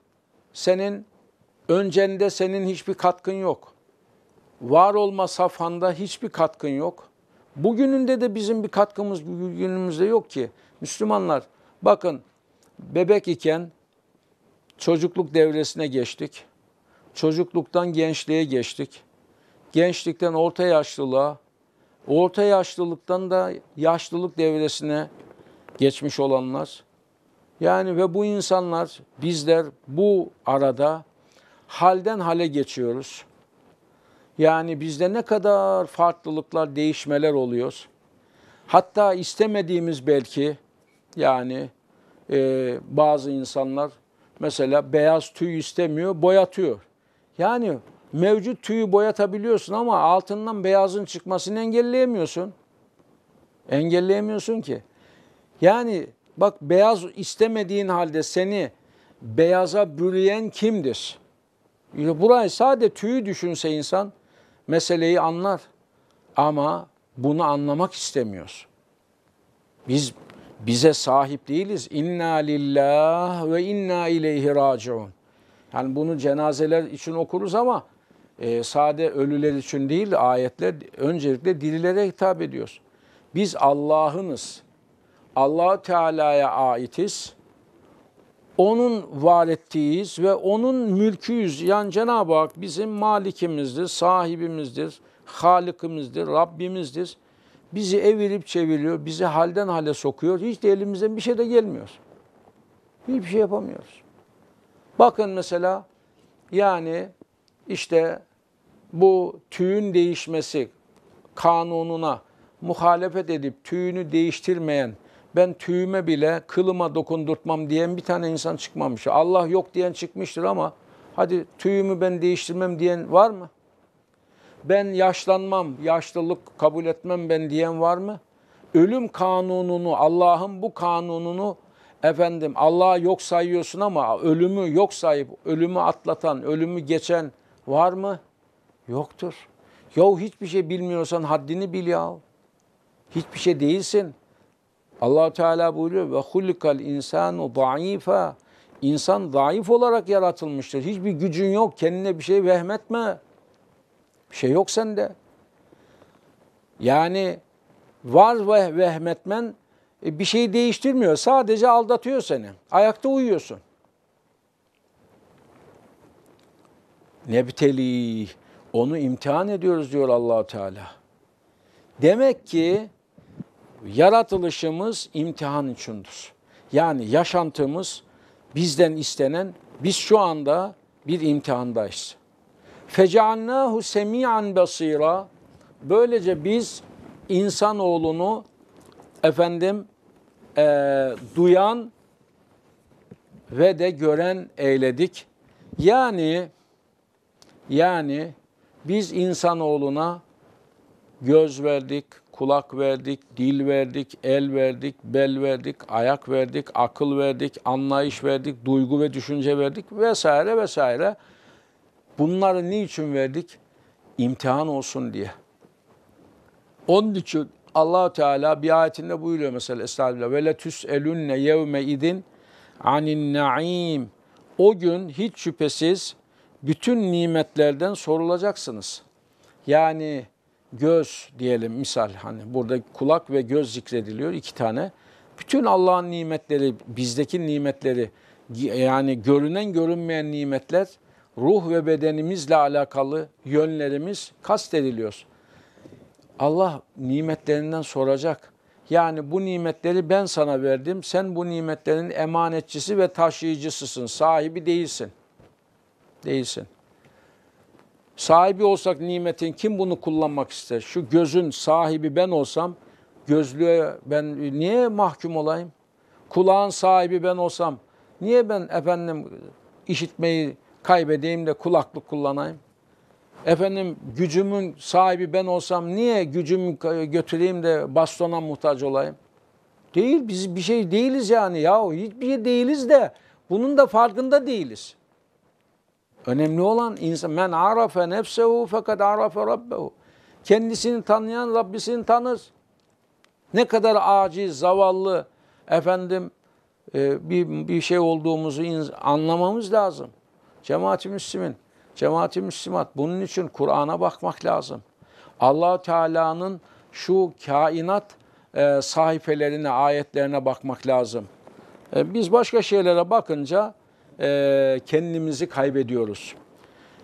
senin öncende senin hiçbir katkın yok. Var olma safhanda hiçbir katkın yok. Bugününde de bizim bir katkımız günümüzde yok ki. Müslümanlar bakın bebek iken çocukluk devresine geçtik. Çocukluktan gençliğe geçtik. Gençlikten orta yaşlılığa, orta yaşlılıktan da yaşlılık devresine geçmiş olanlar. Yani ve bu insanlar bizler bu arada halden hale geçiyoruz. Yani bizde ne kadar farklılıklar, değişmeler oluyor. Hatta istemediğimiz belki yani e, bazı insanlar mesela beyaz tüy istemiyor, boyatıyor. Yani mevcut tüyü boyatabiliyorsun ama altından beyazın çıkmasını engelleyemiyorsun. Engelleyemiyorsun ki. Yani bak beyaz istemediğin halde seni beyaza bürüyen kimdir? Burayı sadece tüyü düşünse insan meseleyi anlar. Ama bunu anlamak istemiyoruz. Biz bize sahip değiliz. İnna lillah ve inna ileyhi raciun. Yani bunu cenazeler için okuruz ama e, sade ölüler için değil ayetler öncelikle dirilere hitap ediyoruz. Biz Allah'ınız. Allah Teala'ya aitiz onun var ve onun mülküyüz. Yani Cenab-ı Hak bizim malikimizdir, sahibimizdir, halikimizdir, Rabbimizdir. Bizi evirip çeviriyor, bizi halden hale sokuyor. Hiç de elimizden bir şey de gelmiyor. Hiçbir şey yapamıyoruz. Bakın mesela yani işte bu tüyün değişmesi kanununa muhalefet edip tüyünü değiştirmeyen ben tüyüme bile kılıma dokundurtmam diyen bir tane insan çıkmamış. Allah yok diyen çıkmıştır ama hadi tüyümü ben değiştirmem diyen var mı? Ben yaşlanmam, yaşlılık kabul etmem ben diyen var mı? Ölüm kanununu, Allah'ın bu kanununu efendim Allah'a yok sayıyorsun ama ölümü yok sayıp ölümü atlatan, ölümü geçen var mı? Yoktur. Yok hiçbir şey bilmiyorsan haddini bil yahu. Hiçbir şey değilsin allah Teala buyuruyor ve hulikal insanu daifa. İnsan zayıf olarak yaratılmıştır. Hiçbir gücün yok. Kendine bir şey vehmetme. Bir şey yok sende. Yani var ve vehmetmen e, bir şey değiştirmiyor. Sadece aldatıyor seni. Ayakta uyuyorsun. Nebteli onu imtihan ediyoruz diyor Allah Teala. Demek ki yaratılışımız imtihan içindir. Yani yaşantımız bizden istenen, biz şu anda bir imtihandayız. Feceannâhu semi'an basira. Böylece biz insanoğlunu efendim e, duyan ve de gören eyledik. Yani yani biz insanoğluna göz verdik, kulak verdik, dil verdik, el verdik, bel verdik, ayak verdik, akıl verdik, anlayış verdik, duygu ve düşünce verdik vesaire vesaire. Bunları niçin verdik? İmtihan olsun diye. Onun için allah Teala bir ayetinde buyuruyor mesela Estağfirullah. Ve letüs elünne yevme idin anin naim. O gün hiç şüphesiz bütün nimetlerden sorulacaksınız. Yani göz diyelim misal hani burada kulak ve göz zikrediliyor iki tane. Bütün Allah'ın nimetleri, bizdeki nimetleri yani görünen görünmeyen nimetler ruh ve bedenimizle alakalı yönlerimiz kastediliyor. Allah nimetlerinden soracak. Yani bu nimetleri ben sana verdim. Sen bu nimetlerin emanetçisi ve taşıyıcısısın. Sahibi değilsin. Değilsin. Sahibi olsak nimetin kim bunu kullanmak ister? Şu gözün sahibi ben olsam gözlüğe ben niye mahkum olayım? Kulağın sahibi ben olsam niye ben efendim işitmeyi kaybedeyim de kulaklık kullanayım? Efendim gücümün sahibi ben olsam niye gücümü götüreyim de bastona muhtaç olayım? Değil biz bir şey değiliz yani yahu hiçbir şey değiliz de bunun da farkında değiliz. Önemli olan insan men arafe nefsehu fakat arafe rabbehu. Kendisini tanıyan Rabbisini tanır. Ne kadar aciz, zavallı efendim e, bir, bir şey olduğumuzu anlamamız lazım. Cemaati Müslümin, cemaati Müslümat. Bunun için Kur'an'a bakmak lazım. allah Teala'nın şu kainat e, sayfelerine, ayetlerine bakmak lazım. E, biz başka şeylere bakınca e, kendimizi kaybediyoruz.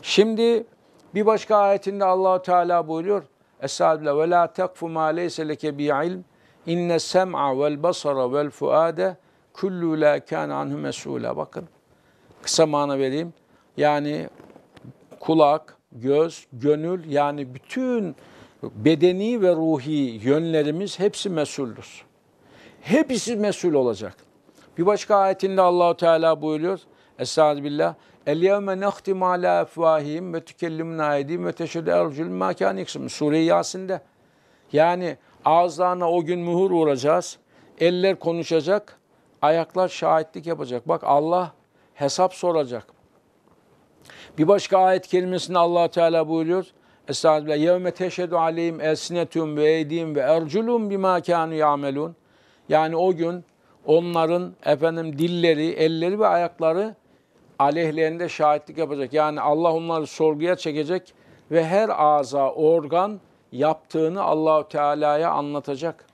Şimdi bir başka ayetinde Allahu Teala buyuruyor. Estağfirullah ve la tekfu ma leyse leke bi ilm inne sem'a vel basara vel fuade kullu la kana anhu mes'ula. Bakın kısa mana vereyim. Yani kulak, göz, gönül yani bütün bedeni ve ruhi yönlerimiz hepsi mesuldür. Hepsi mesul olacak. Bir başka ayetinde Allahu Teala buyuruyor. Estaizu billah. El yevme nehtimu ala efvahim ve tükellimna edim ve teşhedü ercül mâkân Sure-i Yasin'de. Yani ağızlarına o gün mühür vuracağız. Eller konuşacak. Ayaklar şahitlik yapacak. Bak Allah hesap soracak. Bir başka ayet kelimesinde allah Teala buyuruyor. Estağfirullah. Yevme teşhedü aleyhim elsinetum ve eydihim ve erculum bima kânu yamelun. Yani o gün onların efendim dilleri, elleri ve ayakları aleyhlerinde şahitlik yapacak. Yani Allah onları sorguya çekecek ve her ağza, organ yaptığını Allahu Teala'ya anlatacak.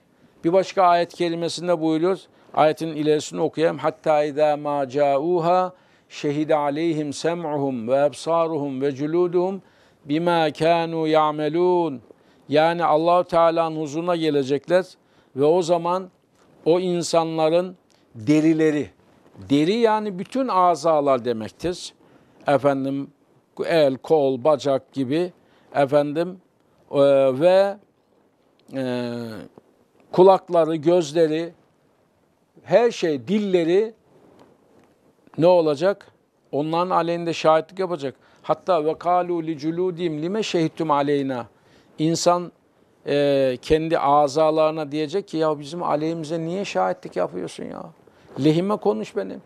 Bir başka ayet kelimesinde buyuruyoruz. Ayetin ilerisini okuyayım. Hatta izâ mâ câûhâ şehide aleyhim sem'uhum ve ebsâruhum ve cülûduhum bimâ kânû ya'melûn. Yani Allahu Teala'nın huzuruna gelecekler ve o zaman o insanların derileri, Deri yani bütün azalar demektir. Efendim el, kol, bacak gibi efendim e, ve e, kulakları, gözleri, her şey, dilleri ne olacak? Onların aleyhinde şahitlik yapacak. Hatta ve kalu li culudim lime şehittum aleyna. İnsan e, kendi azalarına diyecek ki ya bizim aleyhimize niye şahitlik yapıyorsun ya? Lehime konuş benim.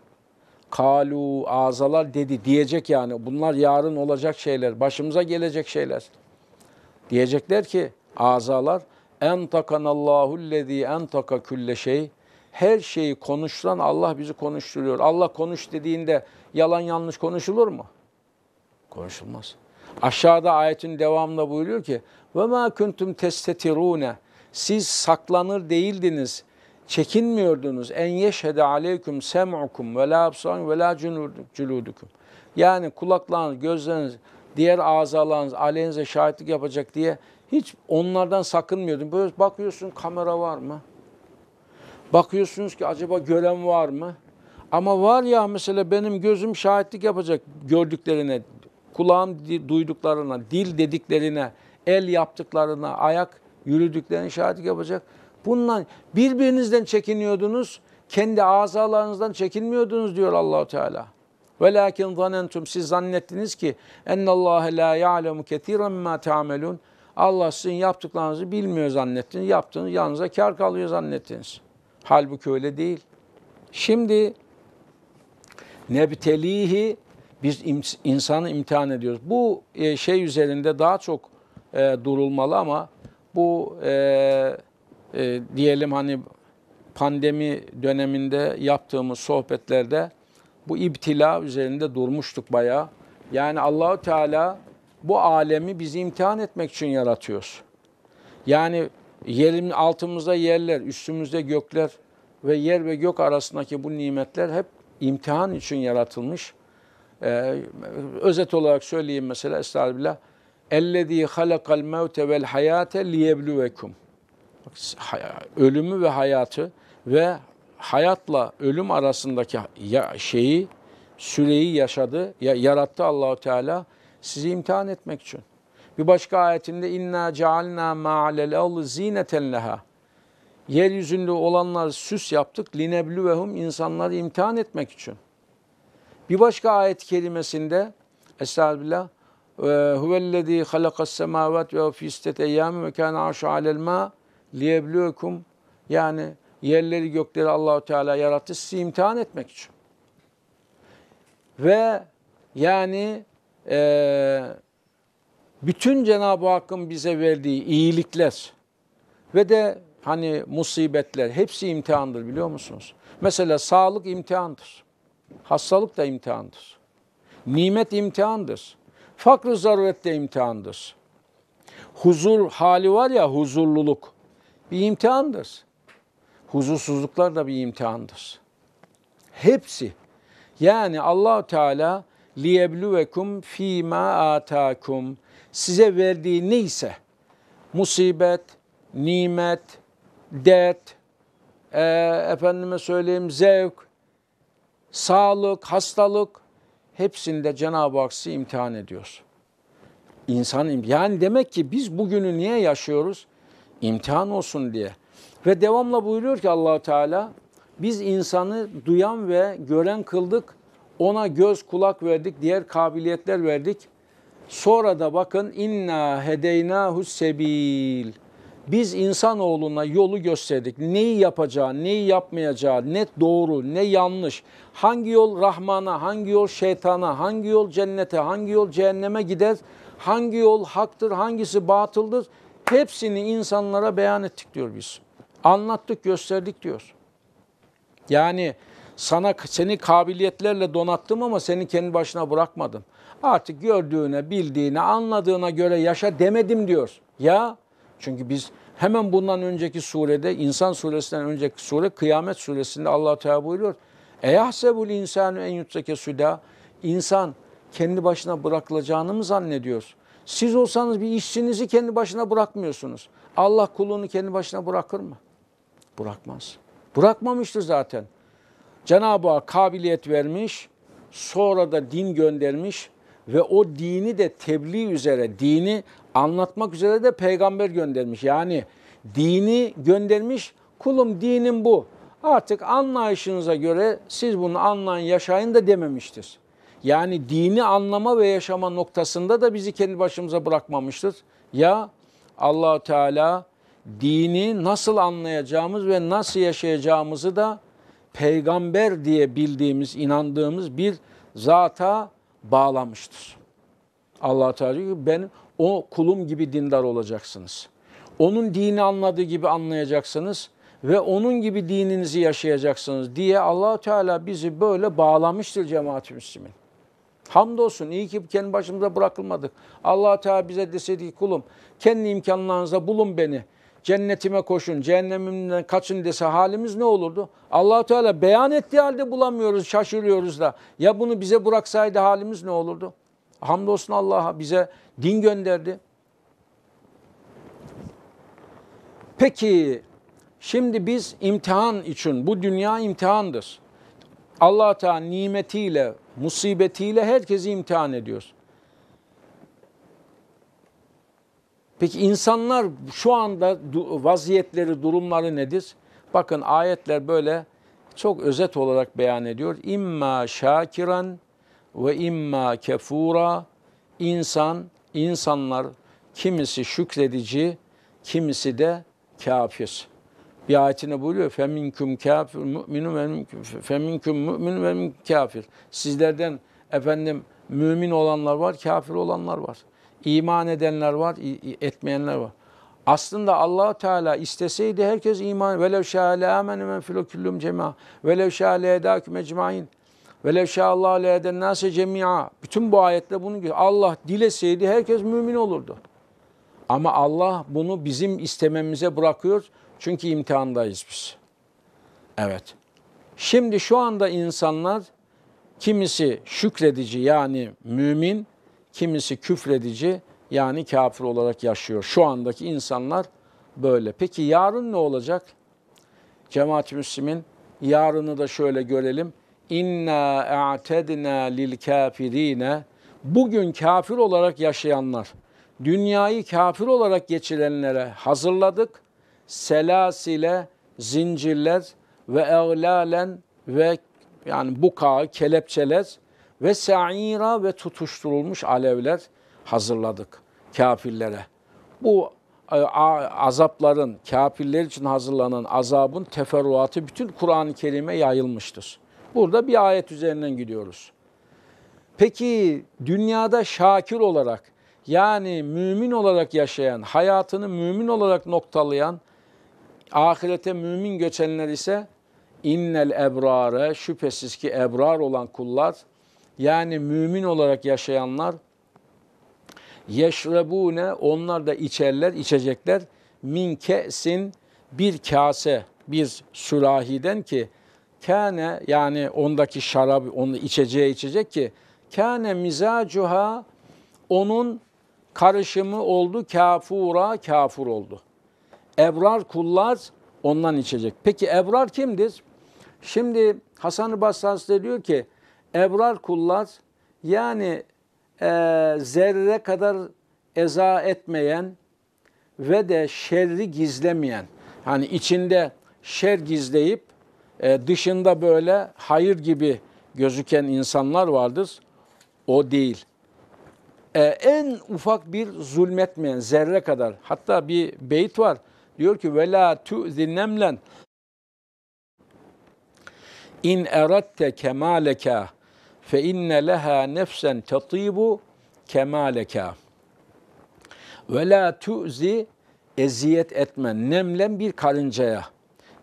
Kalu azalar dedi diyecek yani. Bunlar yarın olacak şeyler, başımıza gelecek şeyler. Diyecekler ki azalar en takanallahu lezi en taka külle şey. Her şeyi konuşulan Allah bizi konuşturuyor. Allah konuş dediğinde yalan yanlış konuşulur mu? Konuşulmaz. Aşağıda ayetin devamında buyuruyor ki ve ma kuntum testetirune siz saklanır değildiniz çekinmiyordunuz. En yeşhede aleyküm sem'ukum ve la absan ve la culudukum. Yani kulaklarınız, gözleriniz, diğer azalarınız aleyhinize şahitlik yapacak diye hiç onlardan sakınmıyordun. Böyle bakıyorsun kamera var mı? Bakıyorsunuz ki acaba gören var mı? Ama var ya mesela benim gözüm şahitlik yapacak gördüklerine, kulağım duyduklarına, dil dediklerine, el yaptıklarına, ayak yürüdüklerine şahitlik yapacak. Bundan birbirinizden çekiniyordunuz. Kendi azalarınızdan çekinmiyordunuz diyor Allahu Teala. Velakin zanentum siz zannettiniz ki ennallâhe la ya'lemu ketiren ma ta'melun. Allah sizin yaptıklarınızı bilmiyor zannettiniz. Yaptığınız yanınıza kar kalıyor zannettiniz. Halbuki öyle değil. Şimdi nebtelihi biz insanı imtihan ediyoruz. Bu e, şey üzerinde daha çok e, durulmalı ama bu e, e, diyelim hani pandemi döneminde yaptığımız sohbetlerde bu iptila üzerinde durmuştuk bayağı. Yani Allahu Teala bu alemi bizi imtihan etmek için yaratıyoruz. Yani yerin altımızda yerler, üstümüzde gökler ve yer ve gök arasındaki bu nimetler hep imtihan için yaratılmış. Ee, özet olarak söyleyeyim mesela Estağfirullah. اَلَّذ۪ي خَلَقَ الْمَوْتَ وَالْحَيَاةَ لِيَبْلُوَكُمْ ölümü ve hayatı ve hayatla ölüm arasındaki şeyi, süreyi yaşadı, yarattı Allahu Teala sizi imtihan etmek için. Bir başka ayetinde inna cealna ma'alel ardı zineten leha. Yeryüzünde olanlar süs yaptık vehum insanları imtihan etmek için. Bir başka ayet kelimesinde Estağfirullah. Huvellezî halakas semâvet ve fîstet eyyâmi ve kâne arşu alel mâ liyebluvekum yani yerleri gökleri Allahu Teala yarattı sizi imtihan etmek için. Ve yani e, bütün Cenab-ı Hakk'ın bize verdiği iyilikler ve de hani musibetler hepsi imtihandır biliyor musunuz? Mesela sağlık imtihandır. Hastalık da imtihandır. Nimet imtihandır. Fakr-ı zaruret de imtihandır. Huzur hali var ya huzurluluk bir imtihandır. Huzursuzluklar da bir imtihandır. Hepsi. Yani Allahu Teala liyebluvekum fima atakum size verdiği neyse musibet, nimet, dert, e, efendime söyleyeyim zevk, sağlık, hastalık hepsinde Cenab-ı Hak sizi imtihan ediyor. İnsan yani demek ki biz bugünü niye yaşıyoruz? imtihan olsun diye. Ve devamla buyuruyor ki Allahu Teala biz insanı duyan ve gören kıldık. Ona göz kulak verdik, diğer kabiliyetler verdik. Sonra da bakın inna hedeyna sebil. Biz insanoğluna yolu gösterdik. Neyi yapacağı, neyi yapmayacağı, ne doğru, ne yanlış. Hangi yol Rahman'a, hangi yol şeytana, hangi yol cennete, hangi yol cehenneme gider, hangi yol haktır, hangisi batıldır Hepsini insanlara beyan ettik diyor biz. Anlattık, gösterdik diyor. Yani sana seni kabiliyetlerle donattım ama seni kendi başına bırakmadım. Artık gördüğüne, bildiğine, anladığına göre yaşa demedim diyor. Ya çünkü biz hemen bundan önceki surede, insan suresinden önceki sure Kıyamet suresinde Allah Teala buyuruyor. Eyahsebul insanu en yutsake suda. İnsan kendi başına bırakılacağını mı zannediyor? Siz olsanız bir işçinizi kendi başına bırakmıyorsunuz. Allah kulunu kendi başına bırakır mı? Bırakmaz. Bırakmamıştır zaten. Cenab-ı Hak kabiliyet vermiş, sonra da din göndermiş ve o dini de tebliğ üzere, dini anlatmak üzere de peygamber göndermiş. Yani dini göndermiş, kulum dinin bu. Artık anlayışınıza göre siz bunu anlayın, yaşayın da dememiştir. Yani dini anlama ve yaşama noktasında da bizi kendi başımıza bırakmamıştır. Ya allah Teala dini nasıl anlayacağımız ve nasıl yaşayacağımızı da peygamber diye bildiğimiz, inandığımız bir zata bağlamıştır. allah Teala diyor ki ben o kulum gibi dindar olacaksınız. Onun dini anladığı gibi anlayacaksınız ve onun gibi dininizi yaşayacaksınız diye allah Teala bizi böyle bağlamıştır cemaat-i Müslümin. Hamdolsun iyi ki kendi başımıza bırakılmadık. allah Teala bize deseydi kulum kendi imkanlarınıza bulun beni. Cennetime koşun, cehennemimden kaçın dese halimiz ne olurdu? allah Teala beyan ettiği halde bulamıyoruz, şaşırıyoruz da. Ya bunu bize bıraksaydı halimiz ne olurdu? Hamdolsun Allah'a bize din gönderdi. Peki şimdi biz imtihan için, bu dünya imtihandır. allah Teala nimetiyle, musibetiyle herkesi imtihan ediyor. Peki insanlar şu anda vaziyetleri, durumları nedir? Bakın ayetler böyle çok özet olarak beyan ediyor. İmma şakiran ve imma kefura. insan, insanlar kimisi şükredici, kimisi de kafir bir ayetine buyuruyor. Feminküm kafir müminun ve feminküm müminun ve minkum kafir. Sizlerden efendim mümin olanlar var, kafir olanlar var. İman edenler var, etmeyenler var. Aslında Allah Teala isteseydi herkes iman velev şâle amenu men fil cema velev şâle edâküm ecmaîn velev şâallahu le edennâse cemî'a. Bütün bu ayetle bunu diyor. Allah dileseydi herkes mümin olurdu. Ama Allah bunu bizim istememize bırakıyor. Çünkü imtihandayız biz. Evet. Şimdi şu anda insanlar kimisi şükredici yani mümin, kimisi küfredici yani kafir olarak yaşıyor. Şu andaki insanlar böyle. Peki yarın ne olacak? Cemaat-i Müslim'in yarını da şöyle görelim. İnna a'tedna lil kafirine bugün kafir olarak yaşayanlar, dünyayı kafir olarak geçirenlere hazırladık selasile, zincirler ve eğlalen ve yani bukağı, kelepçeler ve sa'ira ve tutuşturulmuş alevler hazırladık kafirlere. Bu e, azapların, kafirler için hazırlanan azabın teferruatı bütün Kur'an-ı Kerim'e yayılmıştır. Burada bir ayet üzerinden gidiyoruz. Peki dünyada şakir olarak yani mümin olarak yaşayan, hayatını mümin olarak noktalayan Ahirete mümin göçenler ise innel ebrare şüphesiz ki ebrar olan kullar yani mümin olarak yaşayanlar yeşrebune onlar da içerler içecekler min ke'sin bir kase bir sürahiden ki kâne yani ondaki şarap onu içeceği içecek ki kâne mizacuha onun karışımı oldu kafura kafur oldu. Ebrar kullar ondan içecek. Peki ebrar kimdir? Şimdi Hasan-ı Basri diyor ki ebrar kullar yani e, zerre kadar eza etmeyen ve de şerri gizlemeyen. Hani içinde şer gizleyip e, dışında böyle hayır gibi gözüken insanlar vardır. O değil. E, en ufak bir zulmetmeyen zerre kadar. Hatta bir beyt var. Diyor ki vela tu'zin nemlen in eratte kemaleke fe inne leha nefsen tatibu kemaleke ve la tu'zi eziyet etme nemlen bir karıncaya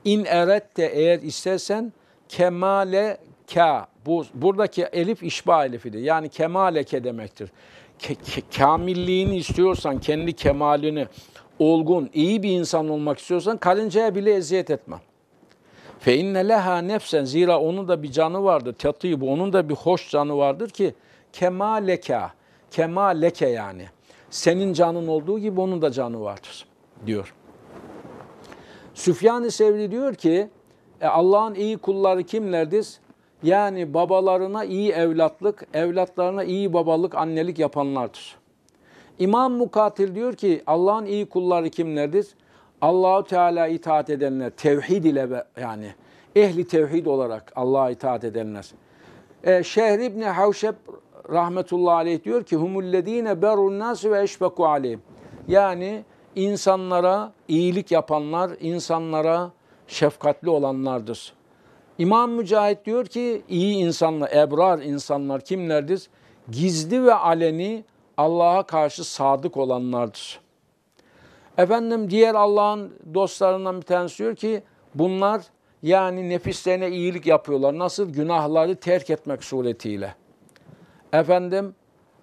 in erette eğer istersen kemale ka bu buradaki elif işba elifidir. Yani kemaleke demektir. Ke, ke, kamilliğini istiyorsan kendi kemalini olgun, iyi bir insan olmak istiyorsan karıncaya bile eziyet etme. Fe inne leha nefsen zira onun da bir canı vardır. bu onun da bir hoş canı vardır ki kema kemaleke yani. Senin canın olduğu gibi onun da canı vardır diyor. Süfyan-ı Sevri diyor ki e, Allah'ın iyi kulları kimlerdir? Yani babalarına iyi evlatlık, evlatlarına iyi babalık, annelik yapanlardır. İmam Mukatil diyor ki Allah'ın iyi kulları kimlerdir? Allahu Teala itaat edenler tevhid ile yani ehli tevhid olarak Allah'a itaat edenler. Ee, Şehr ibn Havşep rahmetullahi aleyh diyor ki humullezine berun nas ve eşbeku aleyhim. Yani insanlara iyilik yapanlar, insanlara şefkatli olanlardır. İmam Mücahit diyor ki iyi insanlar, ebrar insanlar kimlerdir? Gizli ve aleni Allah'a karşı sadık olanlardır. Efendim diğer Allah'ın dostlarından bir tanesi diyor ki bunlar yani nefislerine iyilik yapıyorlar. Nasıl? Günahları terk etmek suretiyle. Efendim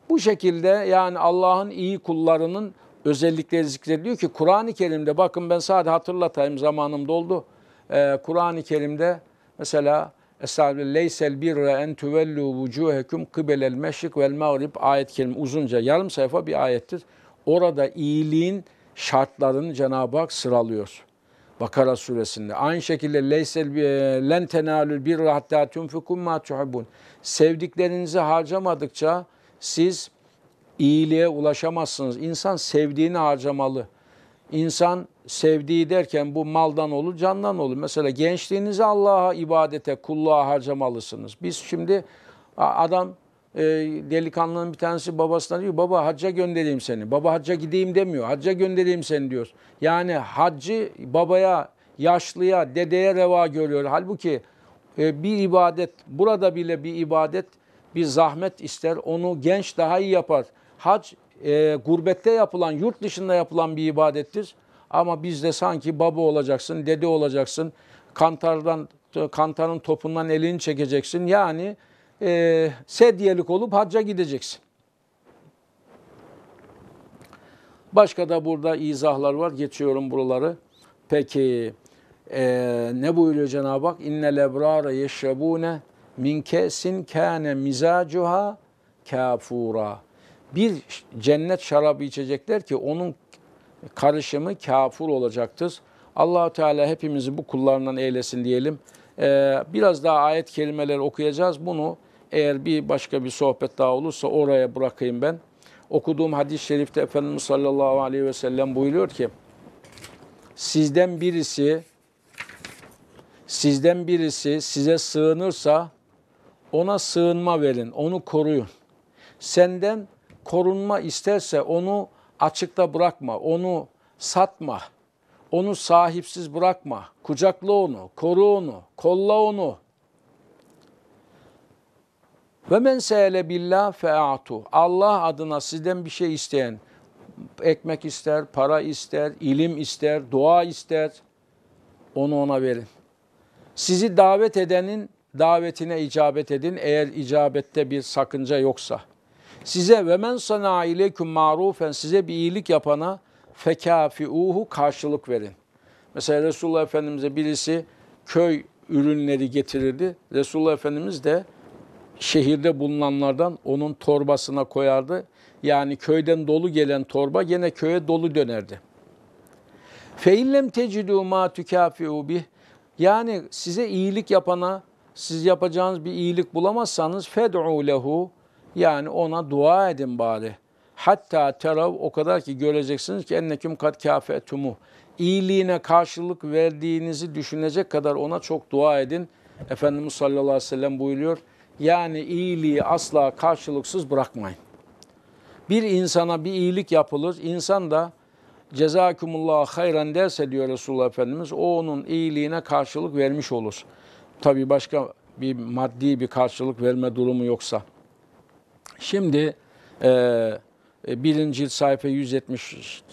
bu şekilde yani Allah'ın iyi kullarının özellikleri zikrediliyor ki Kur'an-ı Kerim'de bakın ben sadece hatırlatayım zamanım doldu. Ee, Kur'an-ı Kerim'de mesela Estağfirullah. Leysel birra en tuvellu vucuhekum kıbelel meşrik vel mağrib ayet kelime uzunca yarım sayfa bir ayettir. Orada iyiliğin şartlarını Cenab-ı Hak sıralıyor. Bakara suresinde. Aynı şekilde leysel e, len tenalul birra hatta tunfikum ma tuhibbun. Sevdiklerinizi harcamadıkça siz iyiliğe ulaşamazsınız. İnsan sevdiğini harcamalı. İnsan sevdiği derken bu maldan olur, candan olur. Mesela gençliğinizi Allah'a, ibadete, kulluğa harcamalısınız. Biz şimdi adam e, delikanlının bir tanesi babasına diyor baba hacca göndereyim seni. Baba hacca gideyim demiyor. Hacca göndereyim seni diyor. Yani haccı babaya, yaşlıya, dedeye reva görüyor. Halbuki e, bir ibadet, burada bile bir ibadet bir zahmet ister. Onu genç daha iyi yapar. Hac e, gurbette yapılan, yurt dışında yapılan bir ibadettir. Ama bizde sanki baba olacaksın, dede olacaksın, kantardan, kantarın topundan elini çekeceksin. Yani e, sedyelik olup hacca gideceksin. Başka da burada izahlar var. Geçiyorum buraları. Peki e, ne buyuruyor Cenab-ı Hak? İnnel ebrâre yeşrebûne min kesin kâne mizacuha kafura bir cennet şarabı içecekler ki onun karışımı kafur olacaktır. Allahu Teala hepimizi bu kullarından eylesin diyelim. Ee, biraz daha ayet kelimeleri okuyacağız. Bunu eğer bir başka bir sohbet daha olursa oraya bırakayım ben. Okuduğum hadis-i şerifte Efendimiz sallallahu aleyhi ve sellem buyuruyor ki sizden birisi sizden birisi size sığınırsa ona sığınma verin, onu koruyun. Senden korunma isterse onu açıkta bırakma, onu satma, onu sahipsiz bırakma. Kucakla onu, koru onu, kolla onu. Ve men se'ele billah fe'atu. Allah adına sizden bir şey isteyen, ekmek ister, para ister, ilim ister, dua ister, onu ona verin. Sizi davet edenin davetine icabet edin eğer icabette bir sakınca yoksa. Size ve men sana ileyküm marufen size bir iyilik yapana fekafi uhu karşılık verin. Mesela Resulullah Efendimiz'e birisi köy ürünleri getirirdi. Resulullah Efendimiz de şehirde bulunanlardan onun torbasına koyardı. Yani köyden dolu gelen torba gene köye dolu dönerdi. Feillem tecidû ma tükâfi'û bih. Yani size iyilik yapana, siz yapacağınız bir iyilik bulamazsanız fedu lehu yani ona dua edin bari. Hatta terav o kadar ki göreceksiniz ki enneküm kat kafetumu. İyiliğine karşılık verdiğinizi düşünecek kadar ona çok dua edin. Efendimiz sallallahu aleyhi ve sellem buyuruyor. Yani iyiliği asla karşılıksız bırakmayın. Bir insana bir iyilik yapılır. İnsan da cezakumullah hayran derse diyor Resulullah Efendimiz o onun iyiliğine karşılık vermiş olur. Tabi başka bir maddi bir karşılık verme durumu yoksa. Şimdi e, e birinci sayfa 170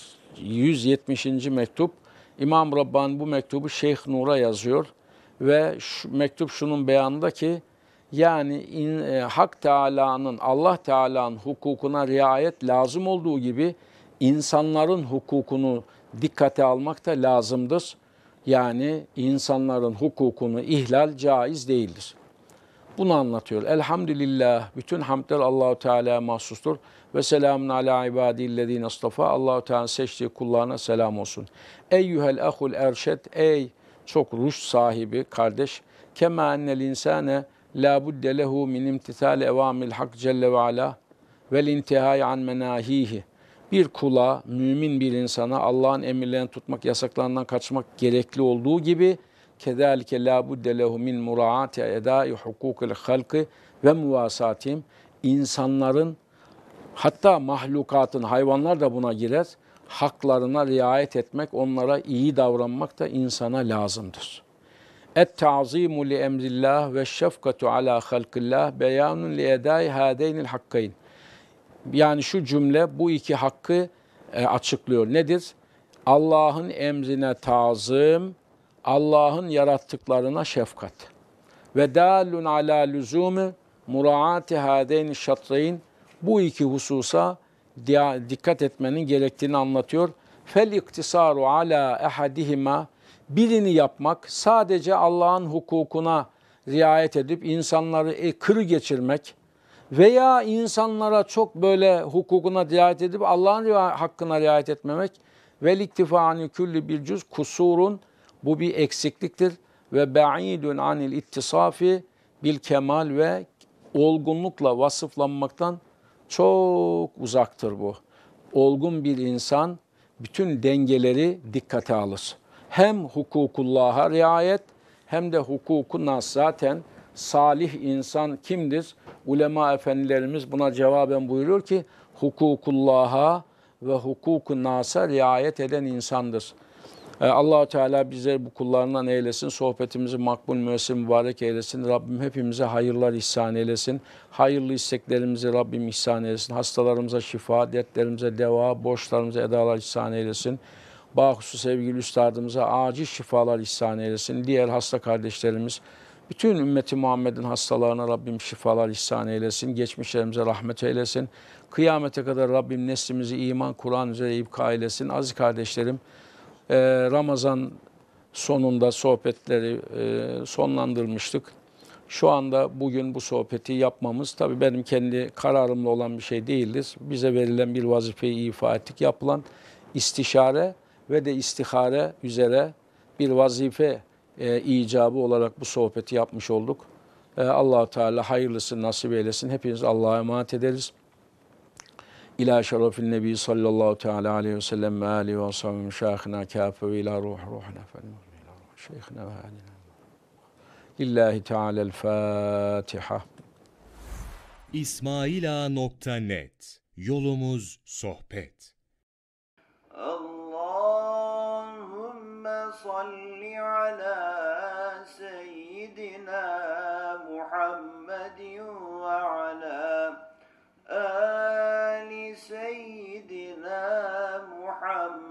170. mektup. İmam Rabban bu mektubu Şeyh Nur'a yazıyor ve şu, mektup şunun beyanında ki yani in, e, Hak Teala'nın Allah Teala'nın hukukuna riayet lazım olduğu gibi insanların hukukunu dikkate almak da lazımdır. Yani insanların hukukunu ihlal caiz değildir bunu anlatıyor. Elhamdülillah, bütün hamdler Allahu Teala'ya mahsustur. Ve selamun ala ibadillezine astafa. Allahu Teala seçtiği kullarına selam olsun. Eyyuhel ahul erşet, ey çok ruş sahibi kardeş. Kema ennel insane la budde lehu min imtithali evamil hak celle ve ala vel intihai an menahihi. Bir kula, mümin bir insana Allah'ın emirlerini tutmak, yasaklarından kaçmak gerekli olduğu gibi Kedalike la budde lehu min muraati edai hukukil halkı ve muvasatim insanların hatta mahlukatın hayvanlar da buna girer. Haklarına riayet etmek, onlara iyi davranmak da insana lazımdır. Et ta'zimu li emrillah ve şefkatu ala halkillah beyanun li edai hadeynil hakkayn. Yani şu cümle bu iki hakkı e, açıklıyor. Nedir? Allah'ın emrine tazım Allah'ın yarattıklarına şefkat. Ve dalun ala lüzumi muraati hadeyn şatreyn bu iki hususa dikkat etmenin gerektiğini anlatıyor. Fel iktisaru ala ehadihima birini yapmak sadece Allah'ın hukukuna riayet edip insanları e, kır geçirmek veya insanlara çok böyle hukukuna riayet edip Allah'ın hakkına riayet etmemek ve iktifani külli bir cüz kusurun bu bir eksikliktir ve ba'idun anil ittisafi bil kemal ve olgunlukla vasıflanmaktan çok uzaktır bu. Olgun bir insan bütün dengeleri dikkate alır. Hem hukukullah'a riayet hem de hukuku nas zaten salih insan kimdir? Ulema efendilerimiz buna cevaben buyuruyor ki hukukullah'a ve hukuku nasa riayet eden insandır. E, Allahu Teala bize bu kullarından eylesin. Sohbetimizi makbul müessir mübarek eylesin. Rabbim hepimize hayırlar ihsan eylesin. Hayırlı isteklerimizi Rabbim ihsan eylesin. Hastalarımıza şifa, dertlerimize deva, borçlarımıza edalar ihsan eylesin. Bahusu sevgili üstadımıza acil şifalar ihsan eylesin. Diğer hasta kardeşlerimiz, bütün ümmeti Muhammed'in hastalarına Rabbim şifalar ihsan eylesin. Geçmişlerimize rahmet eylesin. Kıyamete kadar Rabbim neslimizi iman, Kur'an üzere ibka eylesin. Aziz kardeşlerim, e, Ramazan sonunda sohbetleri e, sonlandırmıştık. Şu anda bugün bu sohbeti yapmamız tabii benim kendi kararımla olan bir şey değildir. Bize verilen bir vazifeyi ifa ettik. Yapılan istişare ve de istihare üzere bir vazife e, icabı olarak bu sohbeti yapmış olduk. E, allah Teala hayırlısı nasip eylesin. Hepiniz Allah'a emanet ederiz. İlâ şerefil nebi sallallahu teala aleyhi ve sellem ve âli ve sahbihi müşâhına kâfe ve ilâ ruh ruhuna fel şeyhine ve âlina. Lillahi Teala'l Fatiha. İsmaila.net Yolumuz sohbet. Allahümme salli ala seyyidina Muhammedin ve ala from um,